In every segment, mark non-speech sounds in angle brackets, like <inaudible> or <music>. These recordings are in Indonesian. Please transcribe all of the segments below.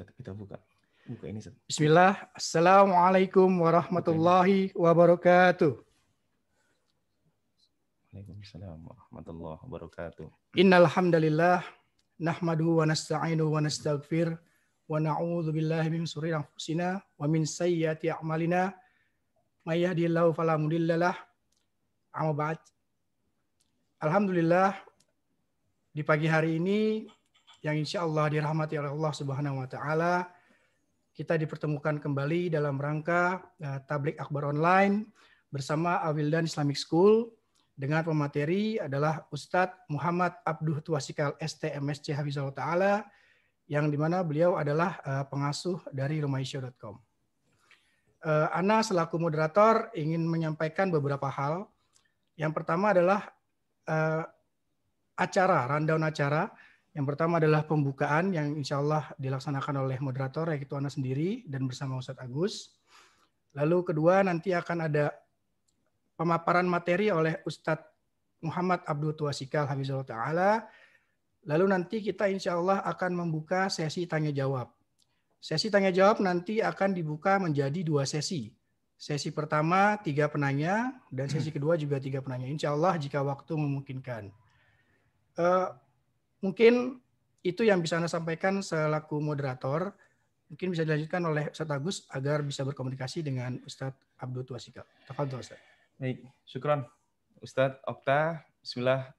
kita buka. Buka ini. Sat. Bismillah. Assalamualaikum warahmatullahi wabarakatuh. Waalaikumsalam warahmatullahi wabarakatuh. Innal hamdalillah nahmaduhu wa nasta'inu wa nastaghfir wa na'udzu billahi min syururi anfusina wa min sayyiati a'malina may yahdihillahu fala mudhillalah amma ba'd. Alhamdulillah di pagi hari ini yang insya Allah dirahmati oleh Allah Subhanahu Wa Taala kita dipertemukan kembali dalam rangka eh, tablik akbar online bersama Awildan Islamic School dengan pemateri adalah Ustadz Muhammad Abduh Tuasikal STMSC Hafizullah Ta'ala yang dimana beliau adalah eh, pengasuh dari rumahisyo.com. Eh, Ana selaku moderator ingin menyampaikan beberapa hal. Yang pertama adalah acara, rundown acara yang pertama adalah pembukaan yang insya Allah dilaksanakan oleh moderator, yaitu Ana sendiri dan bersama Ustadz Agus. Lalu kedua nanti akan ada pemaparan materi oleh Ustadz Muhammad Abdul Tuasikal Hafizullah Ta'ala. Lalu nanti kita insya Allah akan membuka sesi tanya-jawab. Sesi tanya-jawab nanti akan dibuka menjadi dua sesi. Sesi pertama tiga penanya, dan sesi kedua juga tiga penanya. Insya Allah jika waktu memungkinkan. Eh, Mungkin itu yang bisa Anda sampaikan selaku moderator. Mungkin bisa dilanjutkan oleh Ustadz Agus agar bisa berkomunikasi dengan Ustadz Abdul Tuasikal. Tafadhol Ustadz. Baik, syukron. Ustadz Okta, bismillah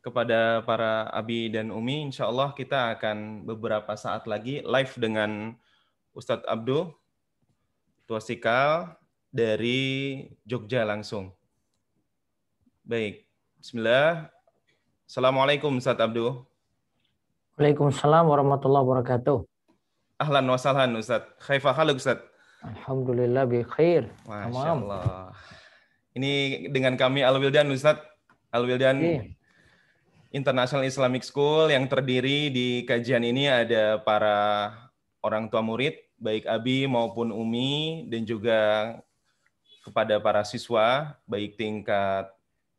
kepada para abi dan umi. Insya Allah kita akan beberapa saat lagi live dengan Ustadz Abdul Tuasikal dari Jogja langsung. Baik, Bismillah. Assalamualaikum Ustaz Abdul. Waalaikumsalam warahmatullahi wabarakatuh. Ahlan wa sahlan Ustaz. Khaifah haluk Ustaz. Alhamdulillah bi khair. Masya Allah. Ini dengan kami Al-Wildan Ustaz. Al-Wildan okay. Iya. International Islamic School yang terdiri di kajian ini ada para orang tua murid, baik Abi maupun Umi, dan juga kepada para siswa, baik tingkat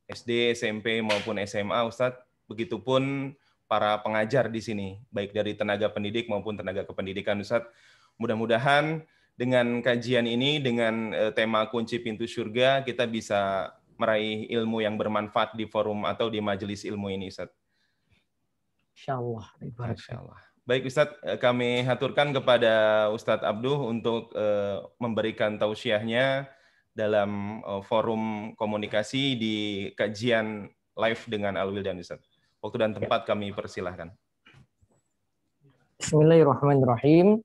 SD, SMP maupun SMA, Ustadz. Begitupun para pengajar di sini, baik dari tenaga pendidik maupun tenaga kependidikan, Ustadz. Mudah-mudahan dengan kajian ini, dengan eh, tema kunci pintu surga, kita bisa meraih ilmu yang bermanfaat di forum atau di majelis ilmu ini, Ustadz. Insya Allah. Insya Allah. Baik Ustadz, eh, kami haturkan kepada Ustadz Abduh untuk eh, memberikan tausiahnya dalam uh, forum komunikasi di kajian live dengan Alwil dan Ustaz. Waktu dan tempat kami persilahkan. Bismillahirrahmanirrahim.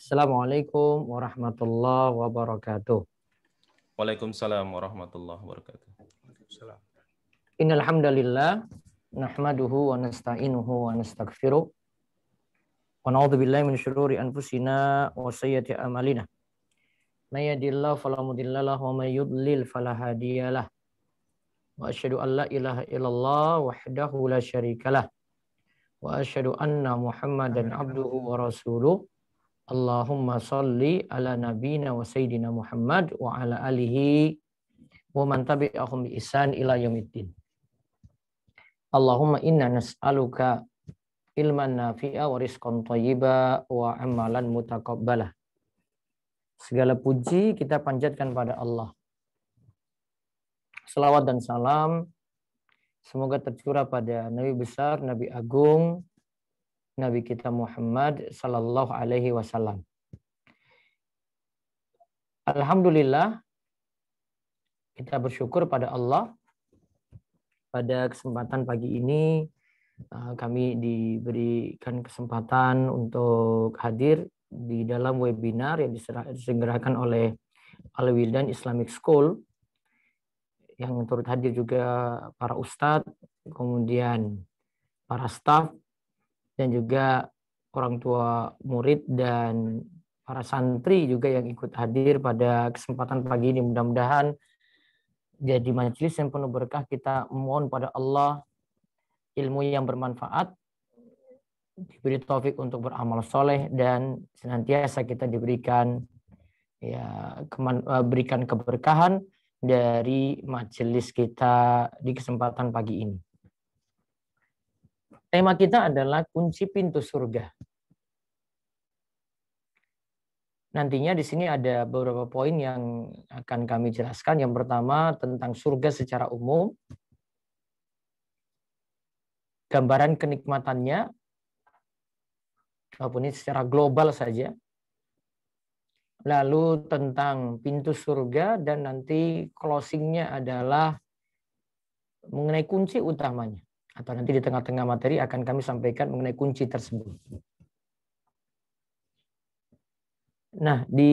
Assalamualaikum warahmatullahi wabarakatuh. Waalaikumsalam warahmatullahi wabarakatuh. Innalhamdulillah. hamdalillah nahmaduhu wa nasta'inuhu wa nastaghfiruh wa na'udhu billahi min syururi anfusina wa sayyati a'malina. من يهد الله فلا مضل له ومن يضلل فلا هادي له wahdahu la لا Wa إلا الله وحده لا شريك له Allahumma أن محمدا عبده ورسوله اللهم صل على نبينا وسيدنا محمد وعلى آله ومن تبعهم بإحسان Allahumma يوم الدين ilman nafi'a wa rizqan tayyiba wa amalan mutakabbalah. Segala puji kita panjatkan pada Allah. Selawat dan salam semoga tercurah pada Nabi besar, Nabi agung, Nabi kita Muhammad sallallahu alaihi wasallam. Alhamdulillah kita bersyukur pada Allah pada kesempatan pagi ini eh, kami diberikan kesempatan untuk hadir di dalam webinar yang disegerakan oleh Al Wildan Islamic School yang turut hadir juga para ustadz, kemudian para staf dan juga orang tua murid dan para santri juga yang ikut hadir pada kesempatan pagi ini. Mudah-mudahan jadi majelis yang penuh berkah kita mohon pada Allah ilmu yang bermanfaat diberi taufik untuk beramal soleh dan senantiasa kita diberikan ya keman, e, berikan keberkahan dari majelis kita di kesempatan pagi ini. Tema kita adalah kunci pintu surga. Nantinya di sini ada beberapa poin yang akan kami jelaskan. Yang pertama tentang surga secara umum, gambaran kenikmatannya, ataupun ini secara global saja. Lalu tentang pintu surga dan nanti closingnya adalah mengenai kunci utamanya. Atau nanti di tengah-tengah materi akan kami sampaikan mengenai kunci tersebut. Nah, di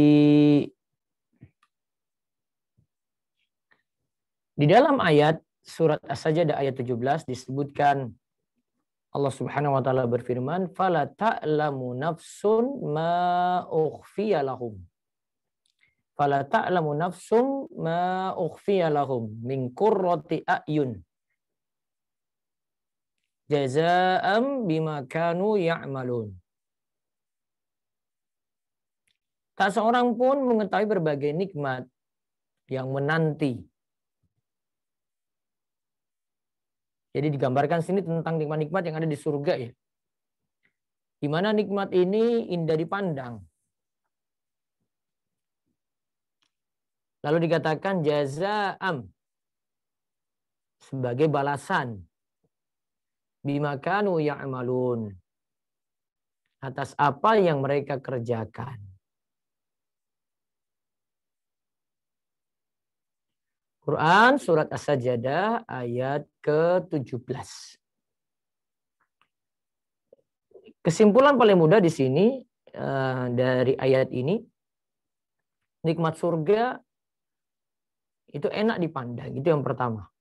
di dalam ayat surat As-Sajdah ayat 17 disebutkan Allah Subhanahu wa taala berfirman, "Fala ta'lamu nafsun ma ukhfiya lahum." Fala ta'lamu nafsun ma ukhfiya lahum min qurrati a'yun. Jazaa'an bima kanu ya'malun. Tak seorang pun mengetahui berbagai nikmat yang menanti Jadi digambarkan sini tentang nikmat-nikmat yang ada di surga ya. Di mana nikmat ini indah dipandang. Lalu dikatakan jazaam sebagai balasan bimakanu ya'malun atas apa yang mereka kerjakan. Quran surat As-Sajdah ayat ke-17. Kesimpulan paling mudah di sini eh, dari ayat ini nikmat surga itu enak dipandang itu yang pertama.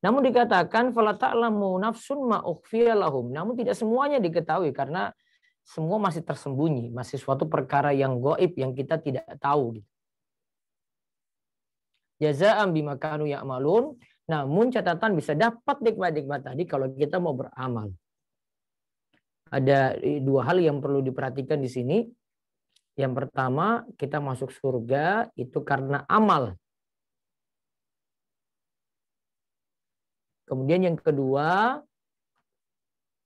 Namun dikatakan fala ta'lamu nafsun ma lahum. Namun tidak semuanya diketahui karena semua masih tersembunyi, masih suatu perkara yang goib yang kita tidak tahu gitu jazaan bima kanu ya'malun. Namun catatan bisa dapat nikmat-nikmat tadi kalau kita mau beramal. Ada eh, dua hal yang perlu diperhatikan di sini. Yang pertama, kita masuk surga itu karena amal. Kemudian yang kedua,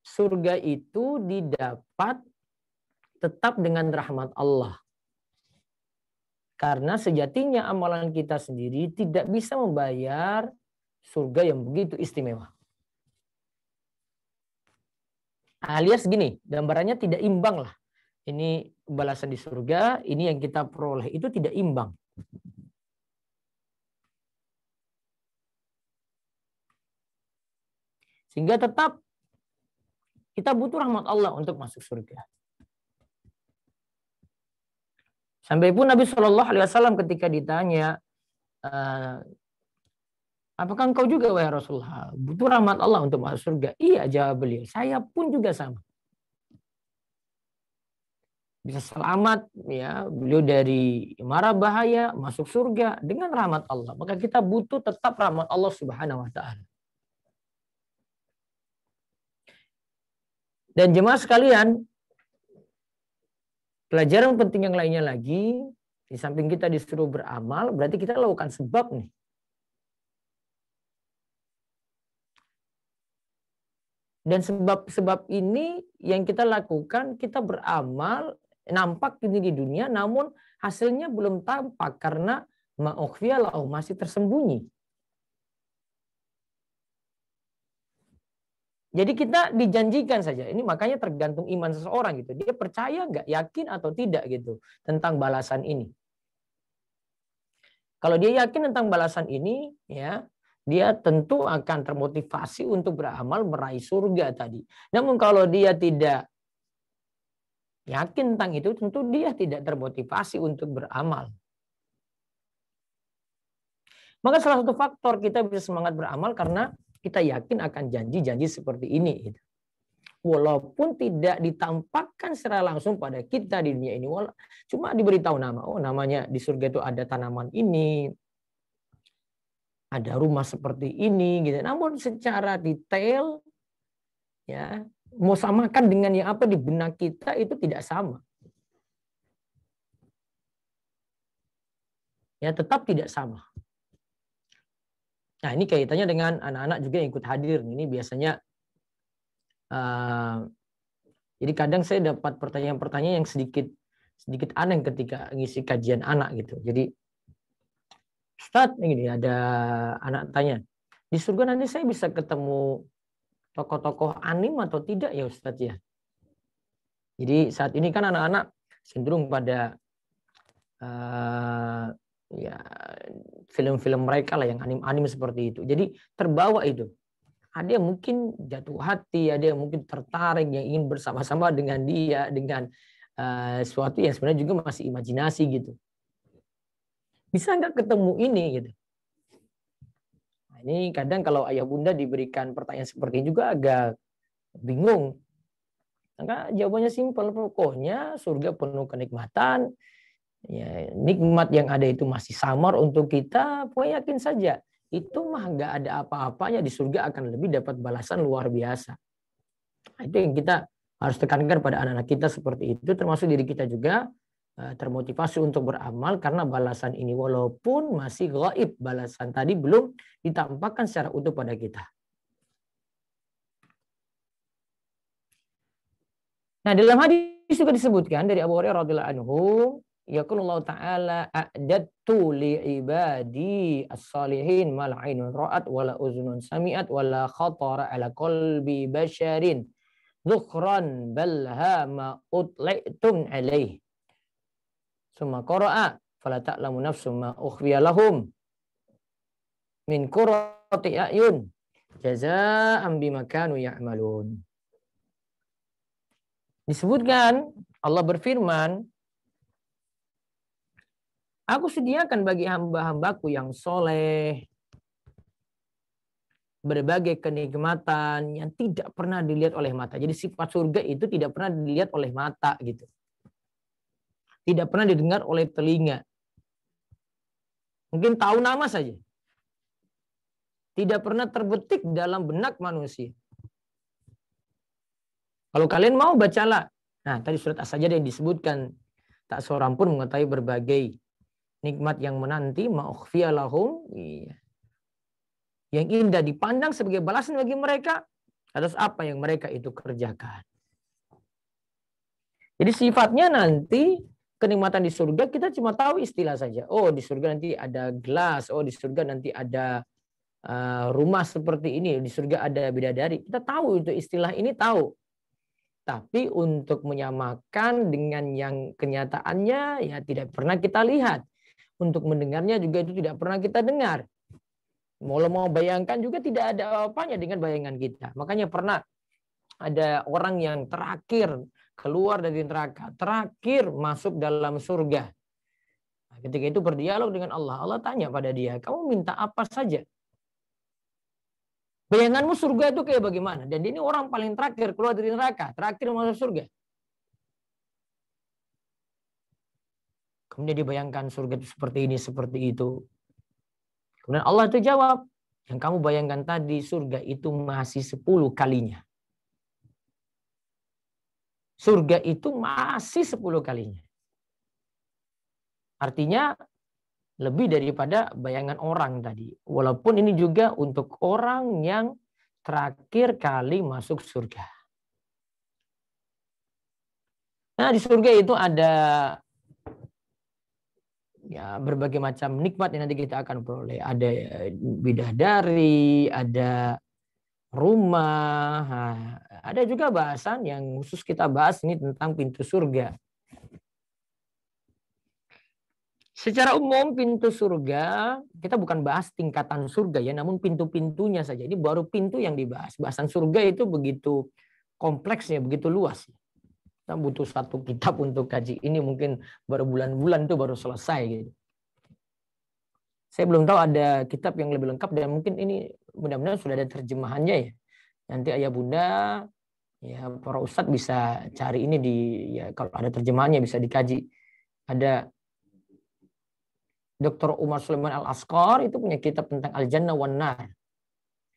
surga itu didapat tetap dengan rahmat Allah. Karena sejatinya amalan kita sendiri tidak bisa membayar surga yang begitu istimewa. Alias gini, gambarannya tidak imbang lah. Ini balasan di surga, ini yang kita peroleh itu tidak imbang. Sehingga tetap kita butuh rahmat Allah untuk masuk surga. Sampai pun Nabi Shallallahu Alaihi Wasallam ketika ditanya, eh, apakah engkau juga wahai Rasulullah butuh rahmat Allah untuk masuk surga? Iya jawab beliau. Saya pun juga sama. Bisa selamat ya beliau dari mara bahaya masuk surga dengan rahmat Allah. Maka kita butuh tetap rahmat Allah Subhanahu Wa Taala. Dan jemaah sekalian, Pelajaran penting yang lainnya lagi, di samping kita disuruh beramal, berarti kita lakukan sebab nih. Dan sebab-sebab ini yang kita lakukan, kita beramal, nampak ini di dunia, namun hasilnya belum tampak karena ma'ukhfiyallahu masih tersembunyi. Jadi kita dijanjikan saja. Ini makanya tergantung iman seseorang gitu. Dia percaya nggak, yakin atau tidak gitu tentang balasan ini. Kalau dia yakin tentang balasan ini, ya dia tentu akan termotivasi untuk beramal meraih surga tadi. Namun kalau dia tidak yakin tentang itu, tentu dia tidak termotivasi untuk beramal. Maka salah satu faktor kita bisa semangat beramal karena kita yakin akan janji-janji seperti ini. Gitu. Walaupun tidak ditampakkan secara langsung pada kita di dunia ini, cuma diberitahu nama, oh namanya di surga itu ada tanaman ini, ada rumah seperti ini, gitu. Namun secara detail, ya mau samakan dengan yang apa di benak kita itu tidak sama. Ya tetap tidak sama. Nah, ini kaitannya dengan anak-anak juga yang ikut hadir. Ini biasanya uh, jadi kadang saya dapat pertanyaan-pertanyaan yang sedikit sedikit aneh ketika ngisi kajian anak gitu. Jadi start ini ada anak tanya, di surga nanti saya bisa ketemu tokoh-tokoh anim atau tidak ya Ustadz ya? Jadi saat ini kan anak-anak cenderung pada eh, ya film-film mereka lah yang anim-anim seperti itu. Jadi terbawa itu. Ada yang mungkin jatuh hati, ada yang mungkin tertarik yang ingin bersama-sama dengan dia dengan uh, eh, suatu yang sebenarnya juga masih imajinasi gitu. Bisa nggak ketemu ini gitu. Nah, ini kadang kalau ayah bunda diberikan pertanyaan seperti ini juga agak bingung. Maka jawabannya simpel, pokoknya surga penuh kenikmatan, ya, nikmat yang ada itu masih samar untuk kita, pokoknya yakin saja itu mah nggak ada apa-apanya di surga akan lebih dapat balasan luar biasa. Nah, itu yang kita harus tekankan pada anak-anak kita seperti itu, termasuk diri kita juga eh, termotivasi untuk beramal karena balasan ini walaupun masih gaib balasan tadi belum ditampakkan secara utuh pada kita. Nah, dalam hadis juga disebutkan dari Abu Hurairah radhiyallahu anhu Yaqulullah ta'ala a'dattu li'ibadi as-salihin mal ainun ra'at wala uzunun sami'at wala khatara ala qalbi basharin dhukran balha ma utli'tum alaih summa qara'a fala ta'lamu nafsum ma ukhfiya lahum min qurrati a'yun jazaa'an bima kanu ya'malun disebutkan Allah berfirman Aku sediakan bagi hamba-hambaku yang soleh, berbagai kenikmatan yang tidak pernah dilihat oleh mata. Jadi sifat surga itu tidak pernah dilihat oleh mata gitu. Tidak pernah didengar oleh telinga. Mungkin tahu nama saja. Tidak pernah terbetik dalam benak manusia. Kalau kalian mau bacalah. Nah, tadi surat as yang disebutkan tak seorang pun mengetahui berbagai nikmat yang menanti ma'ukhfiyalahum iya. yang indah dipandang sebagai balasan bagi mereka atas apa yang mereka itu kerjakan. Jadi sifatnya nanti kenikmatan di surga kita cuma tahu istilah saja. Oh di surga nanti ada gelas, oh di surga nanti ada uh, rumah seperti ini, di surga ada bidadari. Kita tahu itu istilah ini tahu. Tapi untuk menyamakan dengan yang kenyataannya ya tidak pernah kita lihat. Untuk mendengarnya juga itu tidak pernah kita dengar. Mau mau bayangkan juga tidak ada apa-apanya dengan bayangan kita. Makanya pernah ada orang yang terakhir keluar dari neraka, terakhir masuk dalam surga. Nah, ketika itu berdialog dengan Allah, Allah tanya pada dia, kamu minta apa saja? Bayanganmu surga itu kayak bagaimana? Dan ini orang paling terakhir keluar dari neraka, terakhir masuk surga. Kemudian dibayangkan surga itu seperti ini, seperti itu. Kemudian Allah itu jawab, yang kamu bayangkan tadi surga itu masih sepuluh kalinya. Surga itu masih sepuluh kalinya. Artinya lebih daripada bayangan orang tadi. Walaupun ini juga untuk orang yang terakhir kali masuk surga. Nah, di surga itu ada ya berbagai macam nikmat yang nanti kita akan peroleh. Ada eh, bidadari, ada rumah, ada juga bahasan yang khusus kita bahas ini tentang pintu surga. Secara umum pintu surga, kita bukan bahas tingkatan surga ya, namun pintu-pintunya saja. Ini baru pintu yang dibahas. Bahasan surga itu begitu kompleksnya, begitu luas. ya. Kita butuh satu kitab untuk kaji ini mungkin berbulan-bulan itu baru selesai gitu. Saya belum tahu ada kitab yang lebih lengkap dan mungkin ini mudah-mudahan sudah ada terjemahannya ya. Nanti ayah bunda ya para ustadz bisa cari ini di ya kalau ada terjemahannya bisa dikaji. Ada Dr. Umar Sulaiman Al Asqar itu punya kitab tentang Al Jannah wan Nar,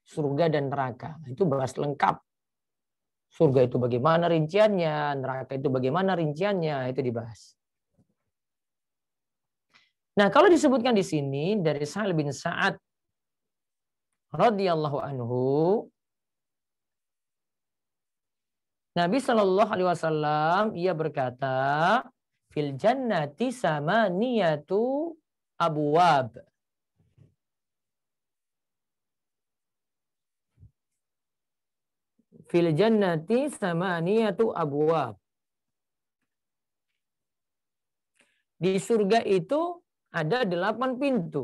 surga dan neraka. Itu bahas lengkap surga itu bagaimana rinciannya, neraka itu bagaimana rinciannya, itu dibahas. Nah, kalau disebutkan di sini dari Sa'al bin Sa'ad radhiyallahu anhu Nabi Shallallahu alaihi wasallam ia berkata, "Fil jannati samaniyatu abwab." fil jannati samaniyatu abwab. Di surga itu ada delapan pintu.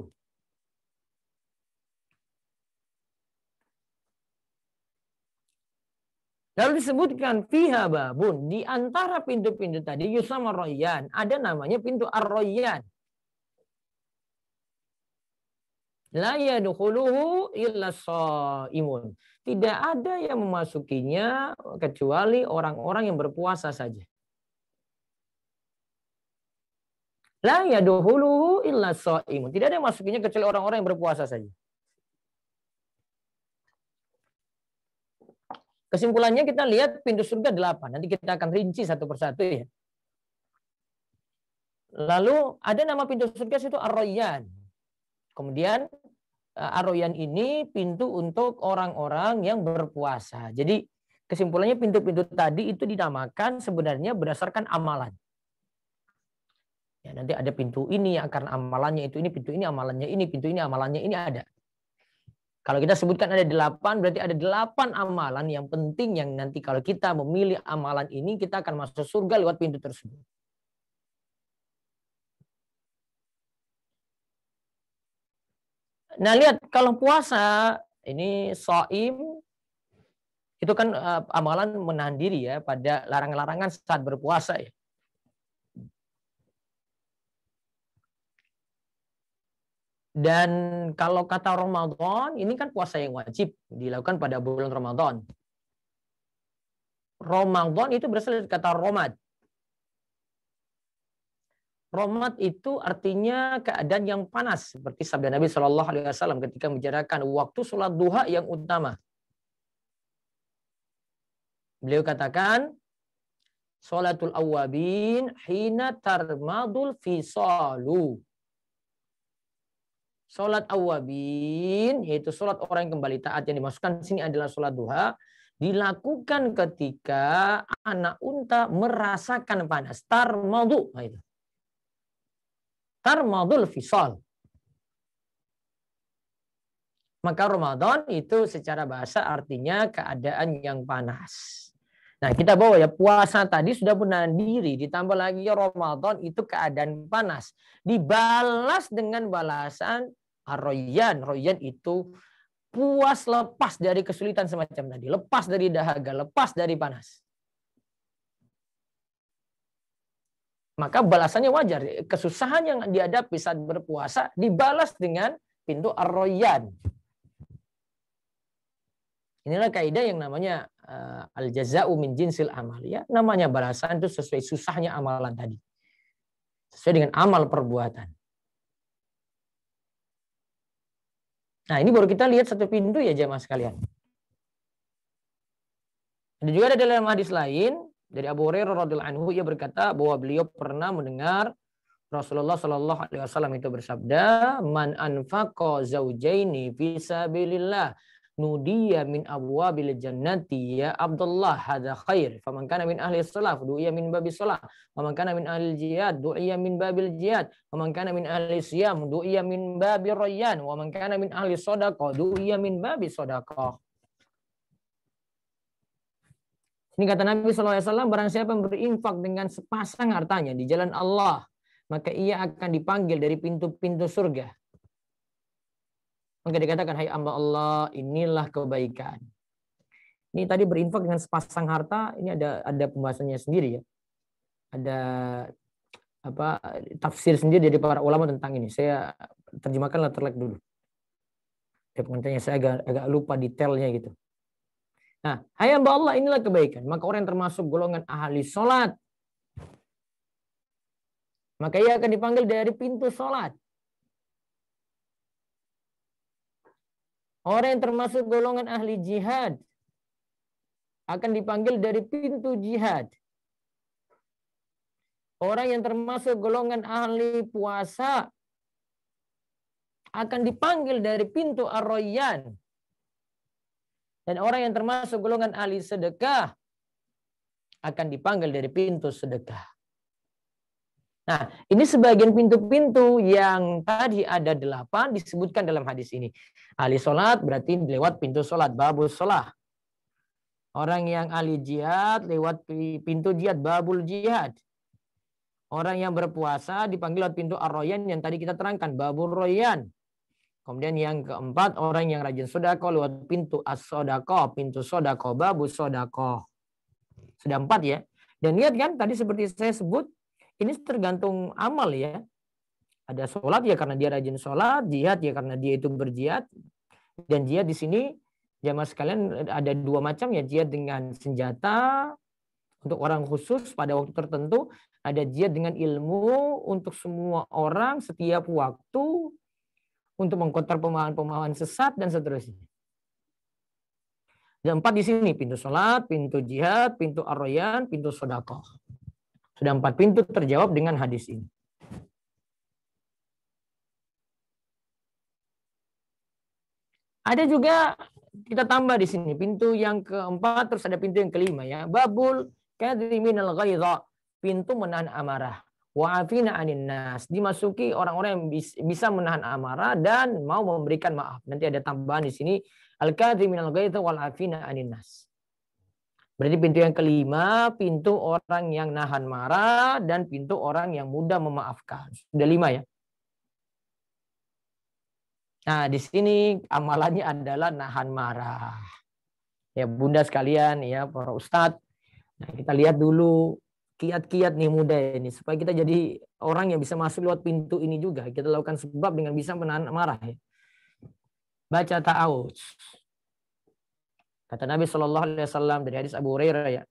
Lalu disebutkan fiha babun di antara pintu-pintu tadi yusama royan ada namanya pintu arroyan. La yadkhuluhu illa imun tidak ada yang memasukinya kecuali orang-orang yang berpuasa saja. La yaduhuluhu illa Tidak ada yang masukinya kecuali orang-orang yang berpuasa saja. Kesimpulannya kita lihat pintu surga delapan. Nanti kita akan rinci satu persatu ya. Lalu ada nama pintu surga situ Ar-Rayyan. Kemudian Eh, Aroyan ini pintu untuk orang-orang yang berpuasa. Jadi kesimpulannya pintu-pintu tadi itu dinamakan sebenarnya berdasarkan amalan. Ya, nanti ada pintu ini yang akan amalannya itu ini pintu ini amalannya ini pintu ini amalannya ini ada. Kalau kita sebutkan ada delapan, berarti ada delapan amalan yang penting yang nanti kalau kita memilih amalan ini kita akan masuk surga lewat pintu tersebut. Nah, lihat kalau puasa ini soim itu kan uh, amalan menahan diri ya pada larangan-larangan saat berpuasa ya. Dan kalau kata Ramadan, ini kan puasa yang wajib dilakukan pada bulan Ramadan. Ramadan itu berasal dari kata Romad. Romat itu artinya keadaan yang panas seperti sabda Nabi Shallallahu Alaihi Wasallam ketika menjelaskan waktu sholat duha yang utama. Beliau katakan, sholatul awabin hina tarmadul fisalu. Sholat awabin, yaitu sholat orang yang kembali taat yang dimasukkan sini adalah sholat duha, dilakukan ketika anak unta merasakan panas. Tarmadu. Nah, tarmadul fisal. Maka Ramadan itu secara bahasa artinya keadaan yang panas. Nah, kita bawa ya puasa tadi sudah menahan diri, ditambah lagi ya Ramadan itu keadaan panas. Dibalas dengan balasan arroyan. Royan itu puas lepas dari kesulitan semacam tadi, lepas dari dahaga, lepas dari panas. Maka balasannya wajar. Kesusahan yang dihadapi saat berpuasa dibalas dengan pintu arroyan. Inilah kaidah yang namanya uh, eh, al jazau min jinsil amal ya. Namanya balasan itu sesuai susahnya amalan tadi. Sesuai dengan amal perbuatan. Nah, ini baru kita lihat satu pintu ya jemaah sekalian. Ada juga ada dalam hadis lain dari Abu Hurairah radhiyallahu anhu ia berkata bahwa beliau pernah mendengar Rasulullah Shallallahu alaihi wasallam itu bersabda, "Man anfaqa zaujaini fi sabilillah nudiya min abwabil jannati ya Abdullah hadza khair faman kana min ahli salaf du'iya min babi salaf. faman kana min ahli jihad du'iya min babil jihad faman kana min ahli siyam du'iya min babi rayyan waman kana min ahli shadaqah du'iya min babi shadaqah ini kata Nabi SAW, barang siapa yang berinfak dengan sepasang hartanya di jalan Allah, maka ia akan dipanggil dari pintu-pintu surga. Maka dikatakan, hai amba Allah, inilah kebaikan. Ini tadi berinfak dengan sepasang harta, ini ada ada pembahasannya sendiri ya. Ada apa tafsir sendiri dari para ulama tentang ini. Saya terjemahkanlah terlek dulu. Ya, makanya saya agak, agak lupa detailnya gitu. Nah, hamba Allah inilah kebaikan. Maka orang yang termasuk golongan ahli sholat. Maka ia akan dipanggil dari pintu sholat. Orang yang termasuk golongan ahli jihad. Akan dipanggil dari pintu jihad. Orang yang termasuk golongan ahli puasa akan dipanggil dari pintu arroyan. Dan orang yang termasuk golongan ahli sedekah akan dipanggil dari pintu sedekah. Nah, ini sebagian pintu-pintu yang tadi ada delapan disebutkan dalam hadis ini. Ahli sholat berarti lewat pintu sholat, babu sholat. Orang yang ahli jihad lewat pintu jihad, babul jihad. Orang yang berpuasa dipanggil lewat pintu arroyan yang tadi kita terangkan, babul royan. Kemudian yang keempat, orang yang rajin sodako lewat pintu as-sodako, pintu sodako, babu sodako. Sudah empat ya. Dan lihat kan tadi seperti saya sebut, ini tergantung amal ya. Ada sholat ya karena dia rajin sholat, jihad ya karena dia itu berjihad. Dan jihad di sini jamaah sekalian ada dua macam ya jihad dengan senjata untuk orang khusus pada waktu tertentu, ada jihad dengan ilmu untuk semua orang setiap waktu untuk mengkonter pemahaman-pemahaman sesat dan seterusnya. Dan empat di sini, pintu sholat, pintu jihad, pintu arroyan, pintu sodakoh. Sudah empat pintu terjawab dengan hadis ini. Ada juga kita tambah di sini pintu yang keempat terus ada pintu yang kelima ya. Babul kadri minal ghaidha, pintu menahan amarah wa'afina anin nas dimasuki orang-orang yang bisa menahan amarah dan mau memberikan maaf nanti ada tambahan di sini al kadhiminal ghaitha wal afina anin nas berarti pintu yang kelima pintu orang yang nahan marah dan pintu orang yang mudah memaafkan sudah lima ya nah di sini amalannya adalah nahan marah ya bunda sekalian ya para ustadz nah, kita lihat dulu kiat-kiat nih muda ini supaya kita jadi orang yang bisa masuk lewat pintu ini juga. Kita lakukan sebab dengan bisa menahan marah ya. Baca ta'awuz Kata Nabi Shallallahu alaihi wasallam dari hadis Abu Hurairah ya.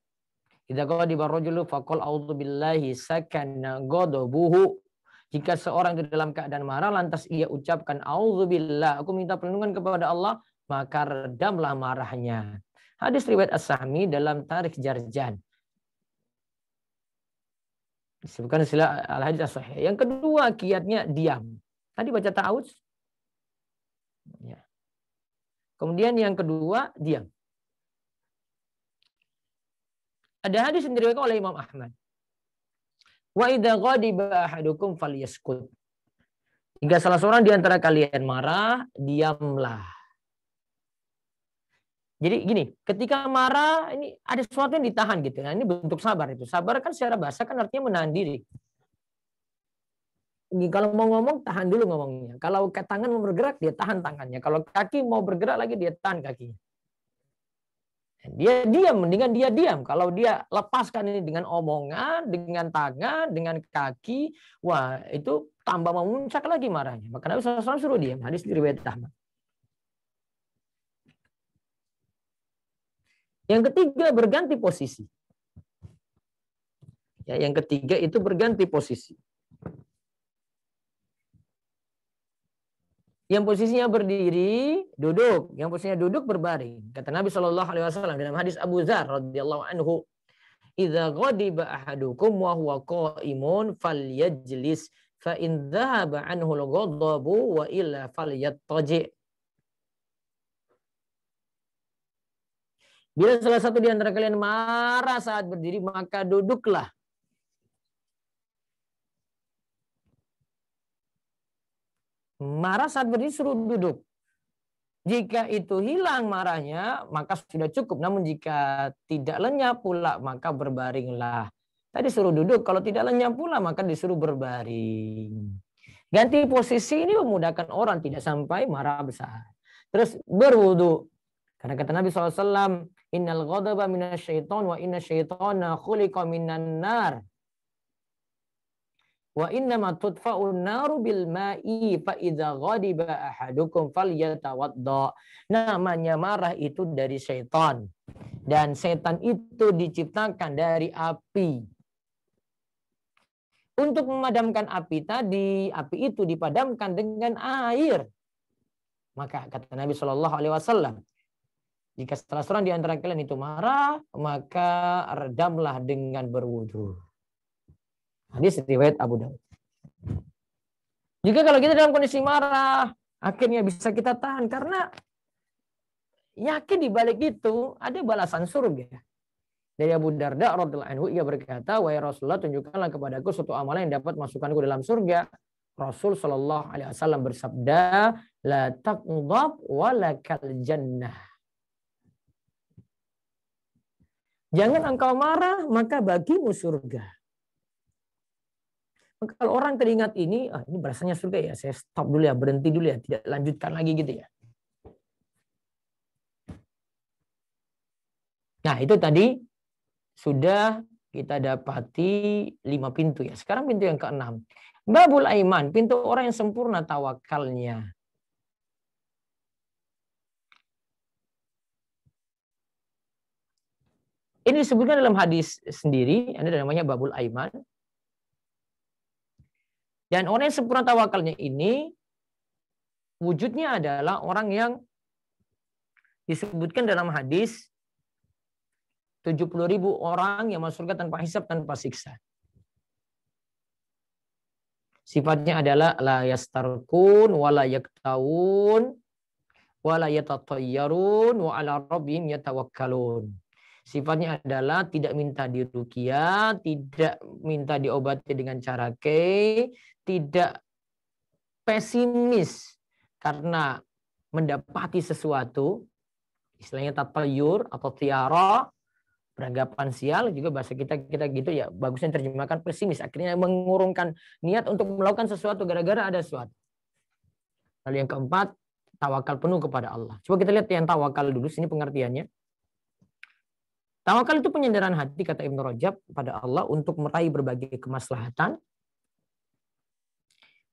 kau di rajulu faqul a'udzu billahi sakana buhu Jika seorang itu dalam keadaan marah lantas ia ucapkan auzubillah, aku minta perlindungan kepada Allah, maka redamlah marahnya. Hadis riwayat As-Sahmi dalam Tarikh Jarjan. Disebutkan istilah al-hadis sahih. Yang kedua kiatnya diam. Tadi baca ta'awudz. Ya. Kemudian yang kedua diam. Ada hadis sendiri oleh Imam Ahmad. Wa idza ghadiba ahadukum falyaskut. Jika salah seorang di antara kalian marah, diamlah. Jadi gini, ketika marah ini ada sesuatu yang ditahan gitu. Nah, ini bentuk sabar itu. Sabar kan secara bahasa kan artinya menahan diri. Ini kalau mau ngomong tahan dulu ngomongnya. Kalau ke tangan mau bergerak dia tahan tangannya. Kalau kaki mau bergerak lagi dia tahan kakinya. Dia diam, mendingan dia diam. Kalau dia lepaskan ini dengan omongan, dengan tangan, dengan kaki, wah itu tambah memuncak lagi marahnya. Maka Nabi SAW suruh diam. Hadis diriwayat Ahmad. Yang ketiga berganti posisi. Ya, yang ketiga itu berganti posisi. Yang posisinya berdiri, duduk. Yang posisinya duduk berbaring. Kata Nabi Shallallahu Alaihi Wasallam dalam hadis Abu Zar radhiyallahu anhu, "Iza ghadiba ahadukum wa huwa qa'imun falyajlis fa in dhahaba anhu al-ghadabu wa illa falyattaji." Bila salah satu di antara kalian marah saat berdiri, maka duduklah. Marah saat berdiri suruh duduk. Jika itu hilang marahnya, maka sudah cukup. Namun jika tidak lenyap pula, maka berbaringlah. Tadi suruh duduk, kalau tidak lenyap pula, maka disuruh berbaring. Ganti posisi ini memudahkan orang tidak sampai marah besar. Terus berwudu. Karena kata Nabi SAW, Innal ghadaba minasyaiton wa inna syaitona khuliqa minan nar. Wa inna ma naru bil ma'i fa idza ghadiba ahadukum falyatawadda. Namanya marah itu dari Syaitan, Dan setan itu diciptakan dari api. Untuk memadamkan api tadi, api itu dipadamkan dengan air. Maka kata Nabi Shallallahu Alaihi Wasallam, jika salah seorang di antara kalian itu marah, maka redamlah dengan berwudhu. Hadis riwayat Abu Dawud. Jika kalau kita dalam kondisi marah, akhirnya bisa kita tahan karena yakin di balik itu ada balasan surga. Dari Abu Darda radhiallahu anhu ia berkata, "Wahai Rasulullah, tunjukkanlah kepadaku suatu amalan yang dapat masukkanku dalam surga." Rasul Shallallahu alaihi wasallam bersabda, "La taqdab wa jannah." Jangan engkau marah, maka bagimu surga. kalau orang teringat ini, ah, ini berasanya surga ya, saya stop dulu ya, berhenti dulu ya, tidak lanjutkan lagi gitu ya. Nah itu tadi sudah kita dapati lima pintu ya. Sekarang pintu yang keenam. Babul Aiman, pintu orang yang sempurna tawakalnya. Ini disebutkan dalam hadis sendiri, ini namanya babul aiman. Dan orang yang sempurna tawakalnya ini wujudnya adalah orang yang disebutkan dalam hadis 70 ribu orang yang masuk surga tanpa hisap, tanpa siksa. Sifatnya adalah la yastarkun, wa la yaktaun wa la yatatayyarun, wa ala rabbihim yatawakkalun. Sifatnya adalah tidak minta dirukia, tidak minta diobati dengan cara ke, tidak pesimis karena mendapati sesuatu, istilahnya yur atau tiara, beranggapan sial juga bahasa kita kita gitu ya bagusnya terjemahkan pesimis akhirnya mengurungkan niat untuk melakukan sesuatu gara-gara ada sesuatu lalu yang keempat tawakal penuh kepada Allah coba kita lihat yang tawakal dulu sini pengertiannya Tawakal itu penyandaran hati kata Ibnu Rajab pada Allah untuk meraih berbagai kemaslahatan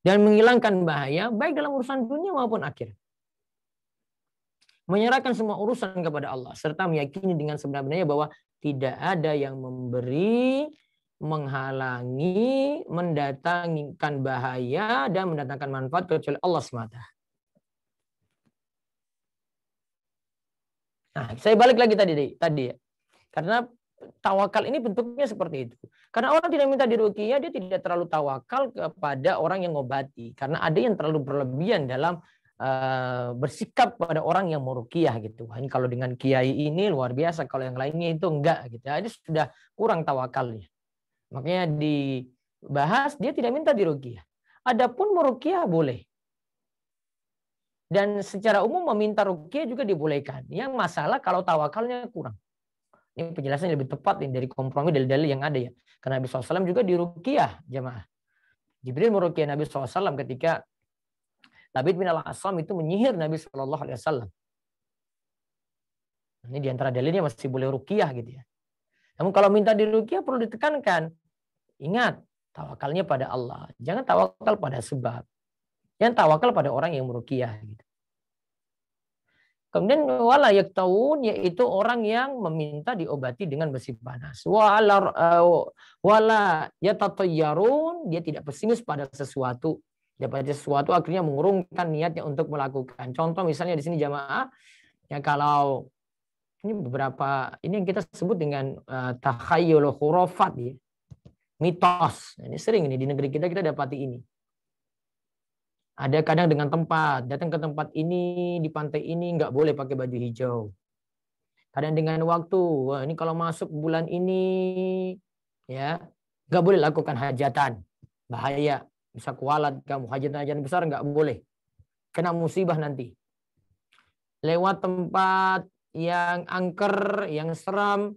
dan menghilangkan bahaya baik dalam urusan dunia maupun akhir. Menyerahkan semua urusan kepada Allah serta meyakini dengan sebenarnya bahwa tidak ada yang memberi, menghalangi, mendatangkan bahaya dan mendatangkan manfaat kecuali Allah semata. Nah, saya balik lagi tadi tadi ya. Karena tawakal ini bentuknya seperti itu. Karena orang tidak minta dirukia, dia tidak terlalu tawakal kepada orang yang ngobati. Karena ada yang terlalu berlebihan dalam uh, bersikap pada orang yang merukiah gitu. Ini kalau dengan kiai ini luar biasa, kalau yang lainnya itu enggak gitu. Nah, ini sudah kurang tawakalnya. Makanya dibahas dia tidak minta dirukiah. Adapun merukiah boleh. Dan secara umum meminta rukiah juga dibolehkan. Yang masalah kalau tawakalnya kurang. Ini penjelasannya lebih tepat nih, dari kompromi dari dalil yang ada ya. Karena Nabi SAW juga dirukiah jemaah. Jibril merukiah Nabi SAW ketika Labid bin al Aslam itu menyihir Nabi Alaihi Wasallam. Ini diantara dalilnya masih boleh rukiah gitu ya. Namun kalau minta dirukiah perlu ditekankan. Ingat, tawakalnya pada Allah. Jangan tawakal pada sebab. Jangan tawakal pada orang yang merukiah. Gitu. Kemudian wala yaktaun yaitu orang yang meminta diobati dengan besi panas. Wala eh, wala yatatayyarun dia tidak pesimis pada sesuatu. Dia pada sesuatu akhirnya mengurungkan niatnya untuk melakukan. Contoh misalnya di sini jamaah ya kalau ini beberapa ini yang kita sebut dengan uh, eh, tahayyul khurafat ya. Mitos. Ini sering ini di negeri kita kita dapati ini. Ada kadang dengan tempat, datang ke tempat ini, di pantai ini nggak boleh pakai baju hijau. Kadang dengan waktu, Wah, ini kalau masuk bulan ini, ya nggak boleh lakukan hajatan, bahaya, bisa kualat kamu hajatan-hajatan besar nggak boleh, kena musibah nanti. Lewat tempat yang angker, yang seram,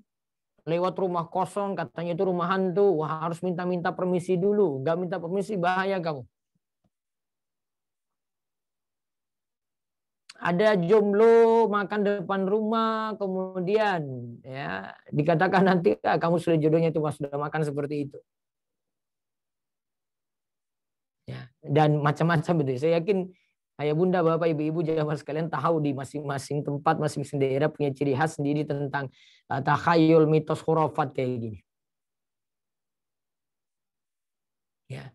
lewat rumah kosong, katanya itu rumah hantu, wah harus minta-minta permisi dulu. nggak minta permisi bahaya kamu. ada jomblo makan depan rumah kemudian ya dikatakan nanti ah, kamu sudah jodohnya itu mas sudah makan seperti itu ya dan macam-macam itu saya yakin ayah bunda bapak ibu-ibu jamaah sekalian tahu di masing-masing tempat masing-masing daerah punya ciri khas sendiri tentang uh, takhayul mitos khurafat kayak gini ya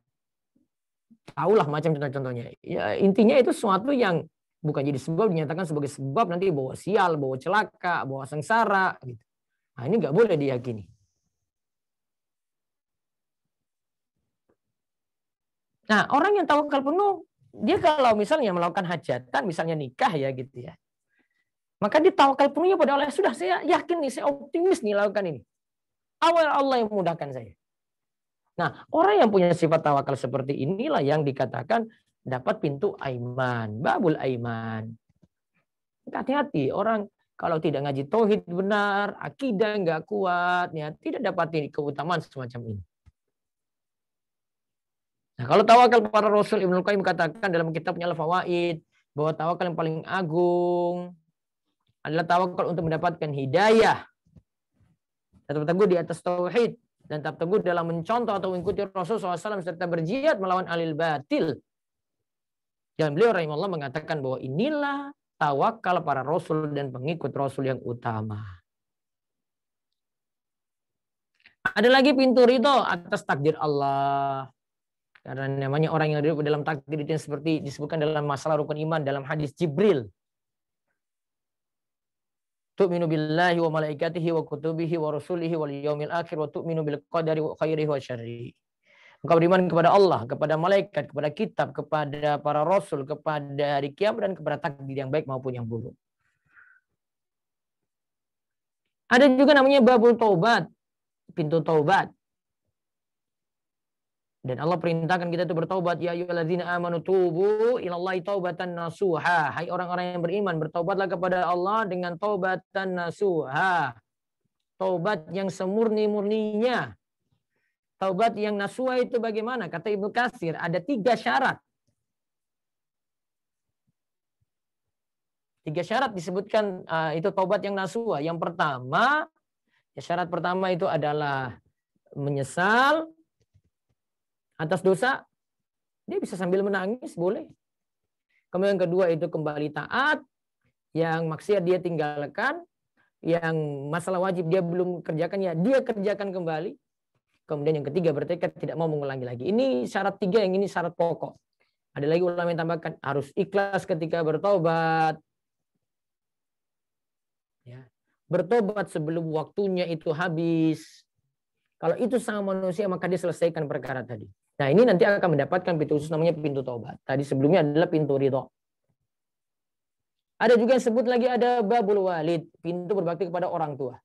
tahulah macam contoh-contohnya ya, intinya itu sesuatu yang bukan jadi sebab dinyatakan sebagai sebab nanti bawa sial, bawa celaka, bawa sengsara gitu. Nah, ini nggak boleh diyakini. Nah, orang yang tawakal penuh, dia kalau misalnya melakukan hajatan, misalnya nikah ya gitu ya. Maka dia tawakal penuhnya pada Allah. Sudah saya yakin nih, saya optimis nih lakukan ini. Awal Allah yang memudahkan saya. Nah, orang yang punya sifat tawakal seperti inilah yang dikatakan dapat pintu aiman, babul aiman. Hati-hati orang kalau tidak ngaji tauhid benar, akidah nggak kuat, ya tidak dapat keutamaan semacam ini. Nah, kalau tawakal para rasul Ibnu Qayyim katakan dalam kitabnya Al-Fawaid bahwa tawakal yang paling agung adalah tawakal untuk mendapatkan hidayah. Tetap teguh di atas tauhid dan tetap teguh dalam mencontoh atau mengikuti Rasul SAW serta berjihad melawan alil batil yang beliau rahimahullah mengatakan bahwa inilah tawakal para rasul dan pengikut rasul yang utama. Ada lagi pintu ridho atas takdir Allah. Karena namanya orang yang hidup dalam takdir itu seperti disebutkan dalam masalah rukun iman dalam hadis Jibril. Tu'minu billahi wa malaikatihi wa kutubihi wa rasulihi wal yaumil akhir wa tu'minu bil qadari wa khairihi wa syarrihi. Engkau beriman kepada Allah, kepada malaikat, kepada kitab, kepada para rasul, kepada hari kiamat dan kepada takdir yang baik maupun yang buruk. Ada juga namanya babul taubat, pintu taubat. Dan Allah perintahkan kita itu bertaubat. Ya ayyuhalladzina amanu tubu ilallahi taubatan nasuha. Hai orang-orang yang beriman, bertaubatlah kepada Allah dengan taubatan nasuha. Taubat yang semurni-murninya. Taubat yang nasua itu bagaimana? Kata Ibnu Kasir, ada tiga syarat. Tiga syarat disebutkan uh, itu taubat yang nasua. Yang pertama, ya, syarat pertama itu adalah menyesal atas dosa. Dia bisa sambil menangis, boleh. Kemudian yang kedua itu kembali taat. Yang maksiat dia tinggalkan. Yang masalah wajib dia belum kerjakan, ya dia kerjakan kembali Kemudian yang ketiga bertekad tidak mau mengulangi lagi. Ini syarat tiga yang ini syarat pokok. Ada lagi ulama yang tambahkan harus ikhlas ketika bertobat. Ya. Bertobat sebelum waktunya itu habis. Kalau itu sama manusia maka dia selesaikan perkara tadi. Nah ini nanti akan mendapatkan pintu khusus namanya pintu tobat. Tadi sebelumnya adalah pintu ridho. Ada juga yang sebut lagi ada babul walid, pintu berbakti kepada orang tua.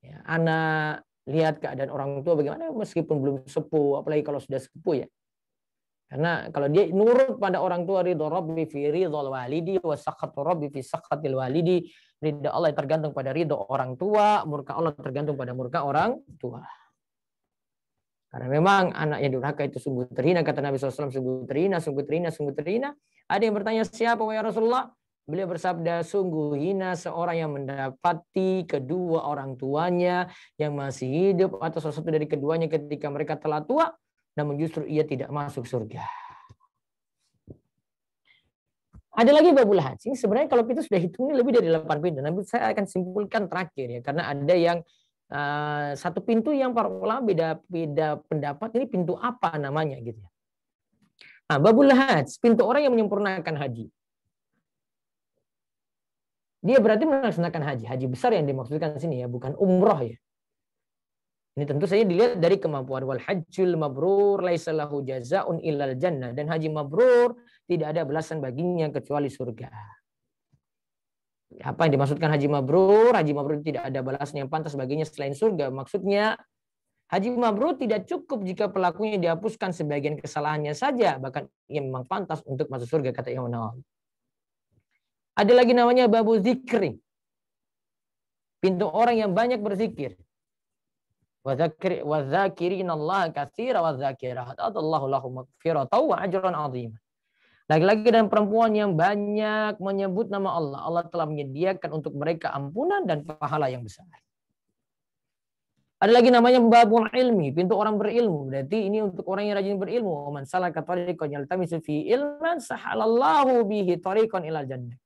Ya, anak, lihat keadaan orang tua bagaimana meskipun belum sepuh apalagi kalau sudah sepuh ya karena kalau dia nurut pada orang tua ridho rabbi fi ridho walidi wa sakhatu rabbi fi sakhatil walidi ridho Allah tergantung pada ridho orang tua murka Allah tergantung pada murka orang tua karena memang anak yang durhaka itu sungguh terhina kata Nabi SAW sungguh terhina sungguh terhina sungguh terhina ada yang bertanya siapa wahai Rasulullah Beliau bersabda, sungguh hina seorang yang mendapati kedua orang tuanya yang masih hidup atau salah satu dari keduanya ketika mereka telah tua, namun justru ia tidak masuk surga. Ada lagi babul haji. Sebenarnya kalau kita sudah hitung ini lebih dari 8 pintu. Nanti saya akan simpulkan terakhir ya. Karena ada yang uh, satu pintu yang para ulama beda, beda pendapat. Ini pintu apa namanya gitu ya. Nah, babul haji. Pintu orang yang menyempurnakan haji. Dia berarti melaksanakan haji. Haji besar yang dimaksudkan di sini ya, bukan umroh ya. Ini tentu saja dilihat dari kemampuan wal hajjul mabrur laisalahu jazaun illal jannah dan haji mabrur tidak ada belasan baginya kecuali surga. Apa yang dimaksudkan haji mabrur? Haji mabrur tidak ada balasan yang pantas baginya selain surga. Maksudnya haji mabrur tidak cukup jika pelakunya dihapuskan sebagian kesalahannya saja bahkan ia memang pantas untuk masuk surga kata Imam Nawawi. Ada lagi namanya babu zikri. Pintu orang yang banyak berzikir. Wazakirin Allah kasira wazakirat. Allahu lahum magfiratau wa ajran azimah. Laki-laki dan perempuan yang banyak menyebut nama Allah. Allah telah menyediakan untuk mereka ampunan dan pahala yang besar. Ada lagi namanya babul ilmi, pintu orang berilmu. Berarti ini untuk orang yang rajin berilmu. Man salaka tariqan yaltamisu fi ilman sahalallahu bihi tariqan ilal jannah.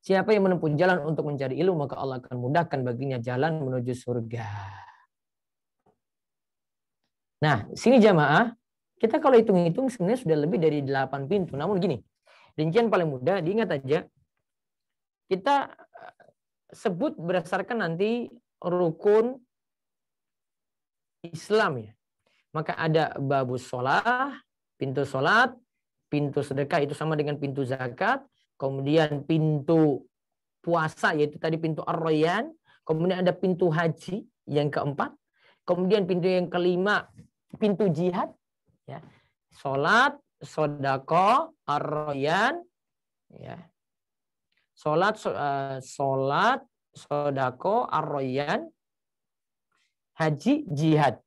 Siapa yang menempuh jalan untuk mencari ilmu, maka Allah akan mudahkan baginya jalan menuju surga. Nah, sini jamaah, kita kalau hitung-hitung sebenarnya sudah lebih dari 8 pintu. Namun gini, rincian paling mudah, diingat aja, kita eh, sebut berdasarkan nanti rukun Islam ya. Maka ada babu sholat, pintu sholat, pintu sedekah itu sama dengan pintu zakat, kemudian pintu puasa yaitu tadi pintu arroyan kemudian ada pintu haji yang keempat, kemudian pintu yang kelima pintu jihad ya. Salat, sodako, arroyan ya. Salat salat, eh, sodako, arroyan haji, jihad.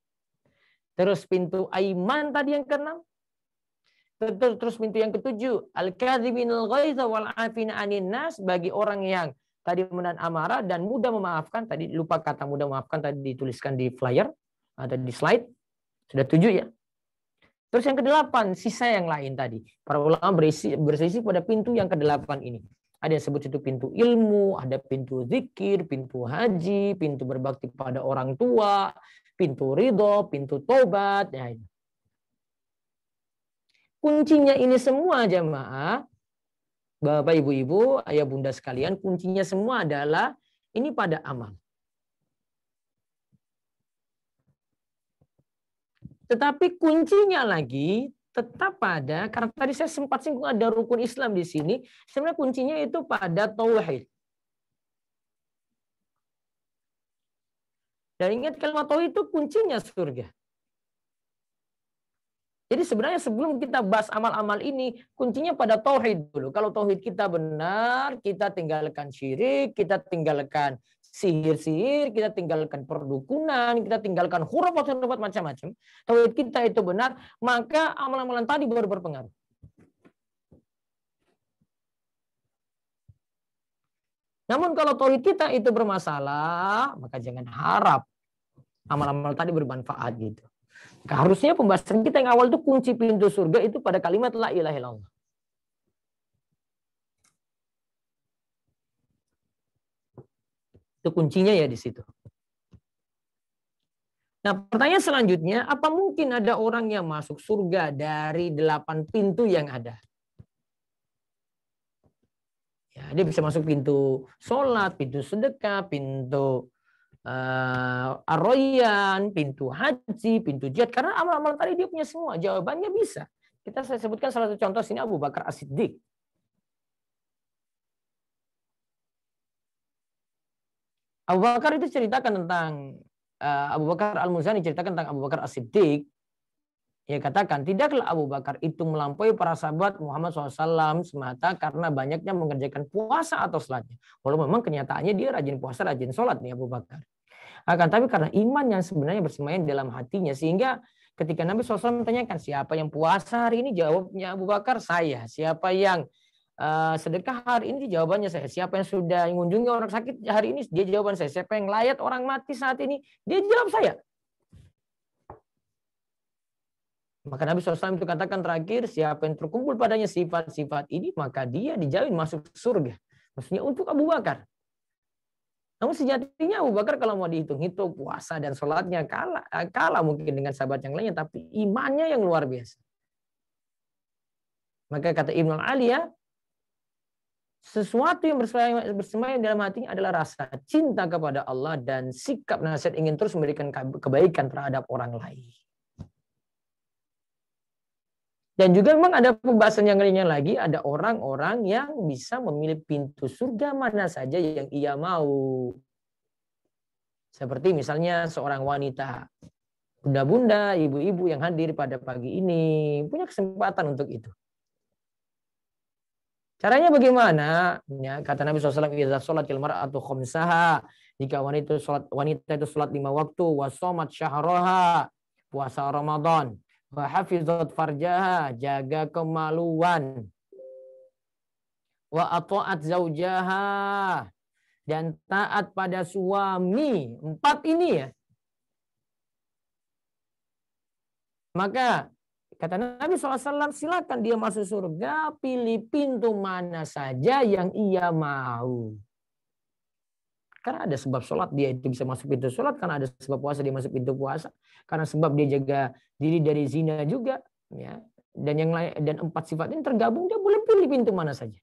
Terus pintu aiman tadi yang keenam, Terus pintu yang ketujuh, al-kadhibinal ghaidha wal afina anin nas bagi orang yang tadi menahan amarah dan mudah memaafkan. Tadi lupa kata mudah memaafkan tadi dituliskan di flyer ada di slide. Sudah tujuh ya. Terus yang kedelapan, sisa yang lain tadi. Para ulama berisi, berisi pada pintu yang kedelapan ini. Ada yang sebut itu pintu ilmu, ada pintu zikir, pintu haji, pintu berbakti pada orang tua, pintu ridho, pintu tobat. Ya, ini. Kuncinya ini semua jemaah, Bapak, Ibu-ibu, Ayah, Bunda sekalian, kuncinya semua adalah ini pada amal. Tetapi kuncinya lagi tetap pada karena tadi saya sempat singgung ada rukun Islam di sini. Sebenarnya kuncinya itu pada tauhid. Dan ingat kalimat tauhid itu kuncinya surga. Jadi sebenarnya sebelum kita bahas amal-amal ini, kuncinya pada tauhid dulu. Kalau tauhid kita benar, kita tinggalkan syirik, kita tinggalkan sihir-sihir, kita tinggalkan perdukunan, kita tinggalkan huruf-huruf macam-macam. Tauhid kita itu benar, maka amal amalan tadi baru berpengaruh. Namun kalau tauhid kita itu bermasalah, maka jangan harap amal-amal tadi bermanfaat gitu. Harusnya pembahasan kita yang awal itu kunci pintu surga itu pada kalimat la ilaha illallah. Itu kuncinya ya di situ. Nah, pertanyaan selanjutnya, apa mungkin ada orang yang masuk surga dari delapan pintu yang ada? Ya, dia bisa masuk pintu sholat, pintu sedekah, pintu uh, arroyan, pintu haji, pintu jihad. Karena amal-amal tadi dia punya semua. Jawabannya bisa. Kita saya sebutkan salah satu contoh sini Abu Bakar As-Siddiq. Abu Bakar itu ceritakan tentang uh, Abu Bakar Al-Muzani ceritakan tentang Abu Bakar As-Siddiq. Ia katakan, tidaklah Abu Bakar itu melampaui para sahabat Muhammad SAW semata karena banyaknya mengerjakan puasa atau sholatnya. Walau memang kenyataannya dia rajin puasa, rajin sholat nih Abu Bakar. Akan tapi karena iman yang sebenarnya bersemayam dalam hatinya sehingga ketika Nabi SAW menanyakan siapa yang puasa hari ini jawabnya Abu Bakar saya. Siapa yang uh, sedekah hari ini jawabannya saya. Siapa yang sudah mengunjungi orang sakit hari ini dia jawaban saya. Siapa yang layat orang mati saat ini dia jawab saya. Maka Nabi SAW itu katakan terakhir, siapa yang terkumpul padanya sifat-sifat ini, maka dia dijamin masuk surga. Maksudnya untuk Abu Bakar. Namun sejatinya Abu Bakar kalau mau dihitung-hitung puasa dan sholatnya kalah, eh, kalah mungkin dengan sahabat yang lainnya, tapi imannya yang luar biasa. Maka kata Ibnu ya sesuatu yang bersemayam dalam hatinya adalah rasa cinta kepada Allah dan sikap nasihat ingin terus memberikan kebaikan terhadap orang lain. Dan juga memang ada pembahasan yang lainnya lagi, ada orang-orang yang bisa memilih pintu surga mana saja yang ia mau. Seperti misalnya seorang wanita, bunda-bunda, ibu-ibu yang hadir pada pagi ini, punya kesempatan untuk itu. Caranya bagaimana? Ya, kata Nabi SAW, Iza sholat atau khumsaha, Jika wanita itu sholat, wanita itu sholat lima waktu, wasomat syahroha, puasa Ramadan Wahafizat farjaha, jaga kemaluan. Wa ato'at zaujaha, dan taat pada suami. Empat ini ya. Maka kata Nabi SAW, silakan dia masuk surga, pilih pintu mana saja yang ia mau. Karena ada sebab sholat dia itu bisa masuk pintu sholat, karena ada sebab puasa dia masuk pintu puasa, karena sebab dia jaga diri dari zina juga, ya. Dan yang lain dan empat sifat ini tergabung dia boleh pilih pintu mana saja.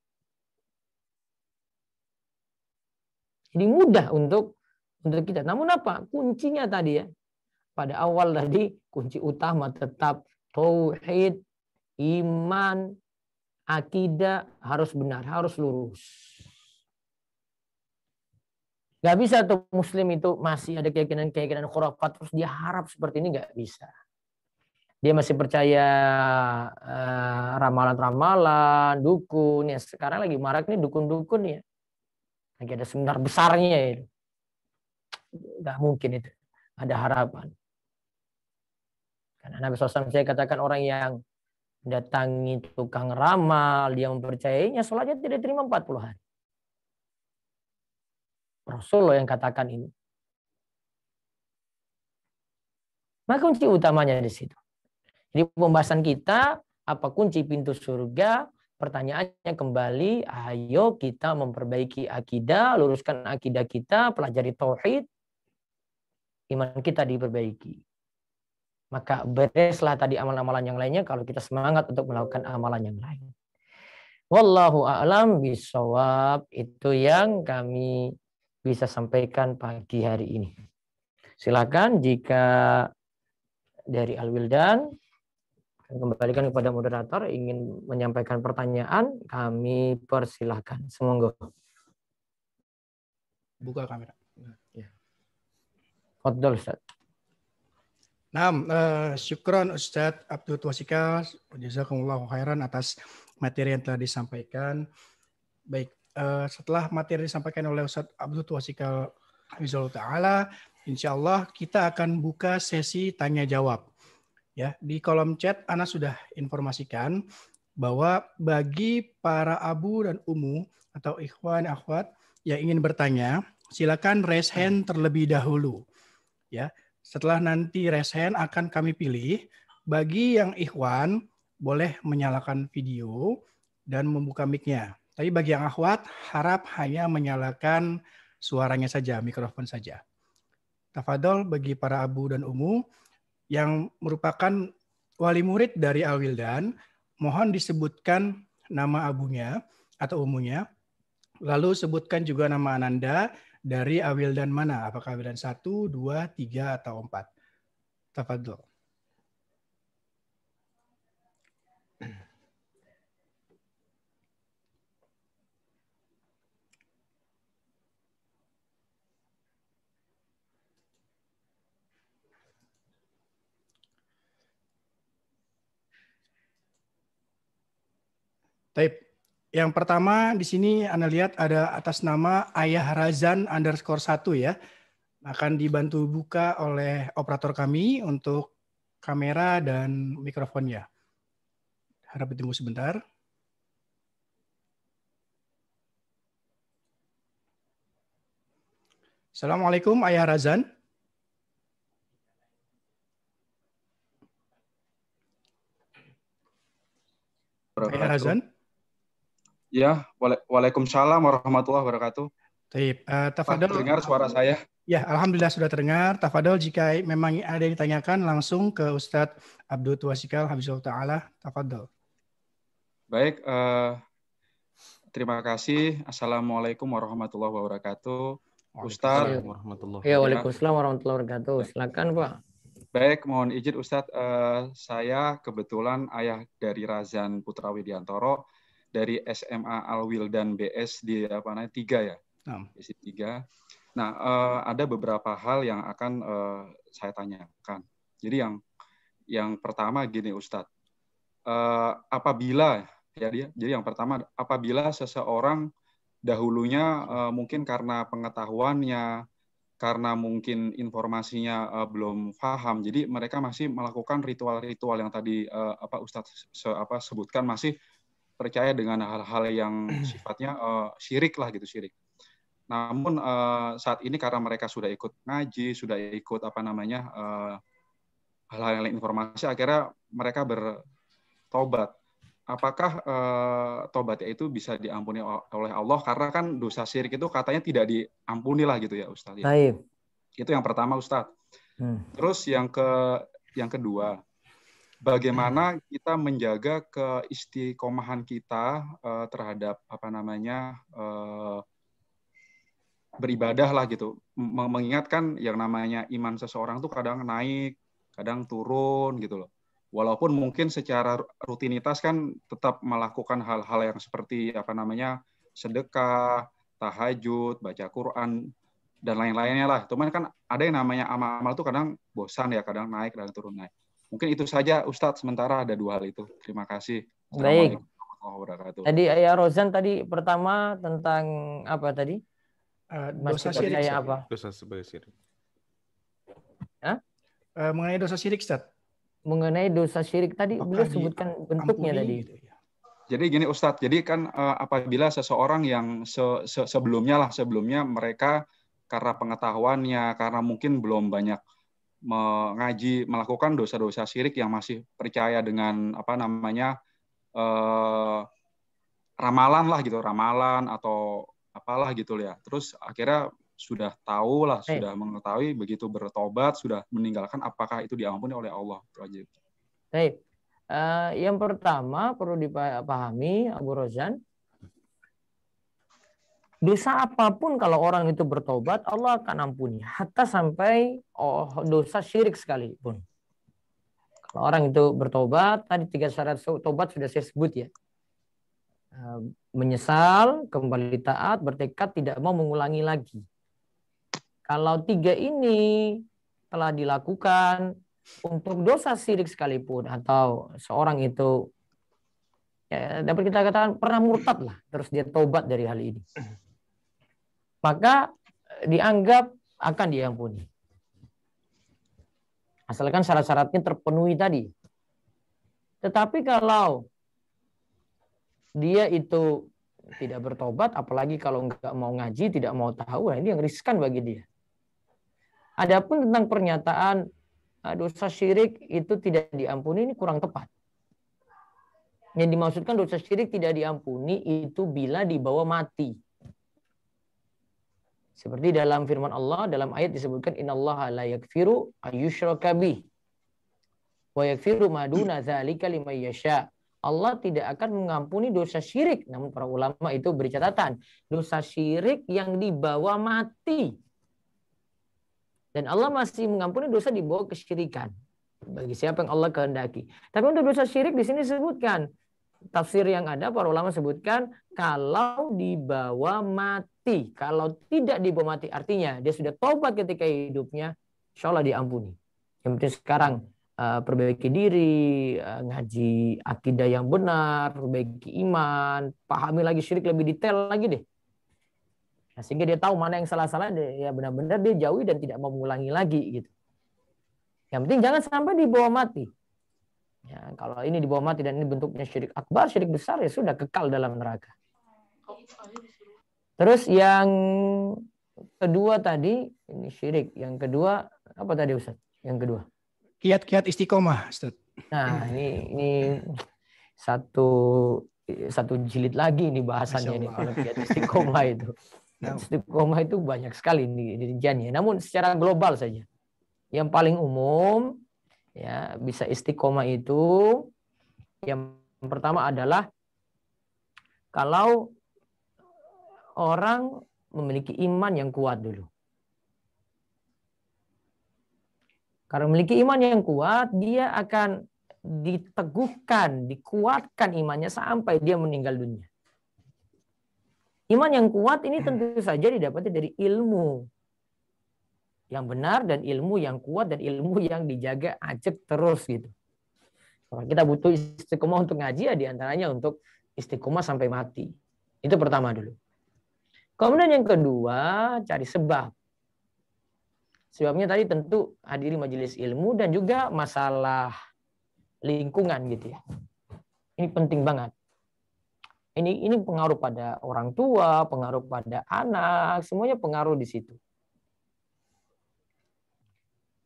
Jadi mudah untuk untuk kita. Namun apa? Kuncinya tadi ya. Pada awal tadi kunci utama tetap tauhid, iman, akidah harus benar, harus lurus. Gak bisa tuh muslim itu masih ada keyakinan-keyakinan khurafat terus dia harap seperti ini gak bisa. Dia masih percaya eh, ramalan-ramalan, uh, dukun. Ya sekarang lagi marak nih dukun-dukun ya. Lagi ada seminar besarnya itu. Gak mungkin itu. Ada harapan. Karena Nabi SAW saya katakan orang yang datangi tukang ramal, dia mempercayainya, sholatnya tidak terima 40 hari. Rasul yang katakan ini. Maka kunci utamanya di situ. Jadi pembahasan kita apa kunci pintu surga? Pertanyaannya kembali, ayo kita memperbaiki akidah, luruskan akidah kita, pelajari tauhid, iman kita diperbaiki. Maka bereslah tadi amalan-amalan yang lainnya kalau kita semangat untuk melakukan amalan yang lain. Wallahu a'lam bisawab itu yang kami bisa sampaikan pagi hari ini. Silakan jika dari Alwildan kembalikan kepada moderator ingin menyampaikan pertanyaan kami persilahkan semoga buka kamera nah, ya. Fadol Ustaz Nah, uh, syukron Ustadz Abdul Tuasika, jazakumullah khairan atas materi yang telah disampaikan. Baik, Eh, setelah materi disampaikan oleh Ustaz Abdul Tuasikal Rizal Ta'ala, insya Allah kita akan buka sesi tanya jawab. Ya, di kolom chat Ana sudah informasikan bahwa bagi para abu dan umu atau ikhwan akhwat yang ingin bertanya, silakan raise hand terlebih dahulu. Ya, setelah nanti raise hand akan kami pilih. Bagi yang ikhwan boleh menyalakan video dan membuka mic-nya. Tapi bagi yang akhwat, harap hanya menyalakan suaranya saja, mikrofon saja. Tafadol bagi para abu dan umu yang merupakan wali murid dari Awildan, mohon disebutkan nama abunya atau umunya, lalu sebutkan juga nama Ananda dari Awildan mana, apakah Awildan 1, 2, 3, atau 4. Tafadol. Taip. Yang pertama di sini Anda lihat ada atas nama Ayah Razan underscore satu ya. Akan dibantu buka oleh operator kami untuk kamera dan mikrofonnya. Harap ditunggu sebentar. Assalamualaikum Ayah Razan. Ayah Razan. Ya, Waalaikumsalam warahmatullahi wabarakatuh. Baik, uh, Tafadol. Terdengar suara saya. Ya, Alhamdulillah sudah terdengar. Tafadol, jika memang ada yang ditanyakan, langsung ke Ustadz Abdul Tuasikal Habibullah Ta'ala. Tafadol. Baik, uh, terima kasih. Assalamualaikum warahmatullahi wabarakatuh. Ustadz. Ya, wabarakatuh. Ya, Waalaikumsalam warahmatullahi wabarakatuh. Silakan, Pak. Baik, mohon izin Ustadz. Uh, saya kebetulan ayah dari Razan Putra Widiantoro dari SMA Alwil dan BS di apa namanya tiga ya BS tiga. Nah uh, ada beberapa hal yang akan uh, saya tanyakan. Jadi yang yang pertama gini Ustadz, uh, apabila ya dia, jadi yang pertama apabila seseorang dahulunya uh, mungkin karena pengetahuannya karena mungkin informasinya uh, belum paham jadi mereka masih melakukan ritual-ritual yang tadi uh, apa Ustadz se apa sebutkan masih percaya dengan hal-hal yang <clears throat> sifatnya uh, syirik lah gitu syirik. Namun uh, saat ini karena mereka sudah ikut ngaji, sudah ikut apa namanya eh, hal-hal yang informasi, akhirnya mereka bertobat. Apakah uh, tobatnya itu bisa diampuni oleh Allah? Karena kan dosa syirik itu katanya tidak diampuni lah gitu ya Ustadz. Ya. Itu yang pertama Ustadz. Hmm. Terus yang ke yang kedua, bagaimana hmm. kita menjaga keistiqomahan kita uh, terhadap apa namanya uh, beribadah lah gitu mengingatkan yang namanya iman seseorang tuh kadang naik kadang turun gitu loh walaupun mungkin secara rutinitas kan tetap melakukan hal-hal yang seperti apa namanya sedekah tahajud baca Quran dan lain-lainnya lah cuman kan ada yang namanya amal-amal tuh kadang bosan ya kadang naik kadang turun naik Mungkin itu saja Ustadz sementara ada dua hal itu. Terima kasih. Baik. Tadi Ayah Rozan tadi pertama tentang apa tadi? Eh, dosa syirik. Apa? Dosa sebagai syirik. Hah? Eh, mengenai dosa syirik, Ustaz. Mengenai dosa syirik tadi Apakah beliau sebutkan bentuknya tadi. Gitu ya? Jadi gini Ustadz, jadi kan eh, apabila seseorang yang se -se sebelumnya lah sebelumnya mereka karena pengetahuannya, karena mungkin belum banyak mengaji melakukan dosa-dosa syirik yang masih percaya dengan apa namanya eh, ramalan lah gitu ramalan atau apalah gitu ya terus akhirnya sudah tahu lah hey. sudah mengetahui begitu bertobat sudah meninggalkan apakah itu diampuni oleh Allah itu aja. Hey. Uh, yang pertama perlu dipahami Abu Rozan dosa apapun kalau orang itu bertobat Allah akan ampuni hatta sampai oh, dosa syirik sekalipun kalau orang itu bertobat tadi tiga syarat tobat sudah saya sebut ya ehm, menyesal kembali taat bertekad tidak mau mengulangi lagi kalau tiga ini telah dilakukan untuk dosa syirik sekalipun atau seorang itu ya, dapat kita katakan pernah murtad lah terus dia tobat dari hal ini maka eh, dianggap akan diampuni. Asalkan syarat-syaratnya terpenuhi tadi. Tetapi kalau dia itu tidak bertobat, apalagi kalau nggak mau ngaji, tidak mau tahu, nah, ini yang riskan bagi dia. Adapun tentang pernyataan ah, dosa syirik itu tidak diampuni, ini kurang tepat. Yang dimaksudkan dosa syirik tidak diampuni itu bila dibawa mati. Seperti dalam firman Allah dalam ayat disebutkan innallaha la yakfiru ayyushraka wa yakfiru maduna zalika lima yasha. Allah tidak akan mengampuni dosa syirik. Namun para ulama itu beri catatan, dosa syirik yang dibawa mati. Dan Allah masih mengampuni dosa dibawa kesyirikan bagi siapa yang Allah kehendaki. Tapi untuk dosa syirik di sini disebutkan tafsir yang ada para ulama sebutkan kalau dibawa mati, kalau tidak dibawa mati artinya dia sudah tobat ketika hidupnya, insya Allah diampuni. Yang penting sekarang eh, perbaiki diri, eh, ngaji akidah yang benar, perbaiki iman, pahami lagi syirik lebih detail lagi deh. Nah, sehingga dia tahu mana yang salah-salah, ya benar-benar dia jauhi dan tidak mau mengulangi lagi gitu. Yang penting jangan sampai dibawa mati. Ya, kalau ini dibawa mati dan ini bentuknya syirik akbar, syirik besar ya sudah kekal dalam neraka. Terus yang kedua tadi ini syirik. Yang kedua apa tadi Ustaz? Yang kedua. Kiat-kiat istiqomah, Ustaz. Nah, ini ini satu satu jilid lagi ini bahasannya ini kalau kiat istiqomah itu. Nah. Istiqomah itu banyak sekali di, rinciannya. Namun secara global saja. Yang paling umum ya bisa istiqomah itu yang pertama adalah kalau orang memiliki iman yang kuat dulu. Karena memiliki iman yang kuat, dia akan diteguhkan, dikuatkan imannya sampai dia meninggal dunia. Iman yang kuat ini tentu saja didapati dari ilmu yang benar dan ilmu yang kuat dan ilmu yang dijaga ajek terus gitu. Kalau kita butuh istiqomah untuk ngaji ya diantaranya untuk istiqomah sampai mati. Itu pertama dulu. Kemudian yang kedua cari sebab. Sebabnya tadi tentu hadiri majelis ilmu dan juga masalah lingkungan gitu ya. Ini penting banget. Ini ini pengaruh pada orang tua, pengaruh pada anak, semuanya pengaruh di situ.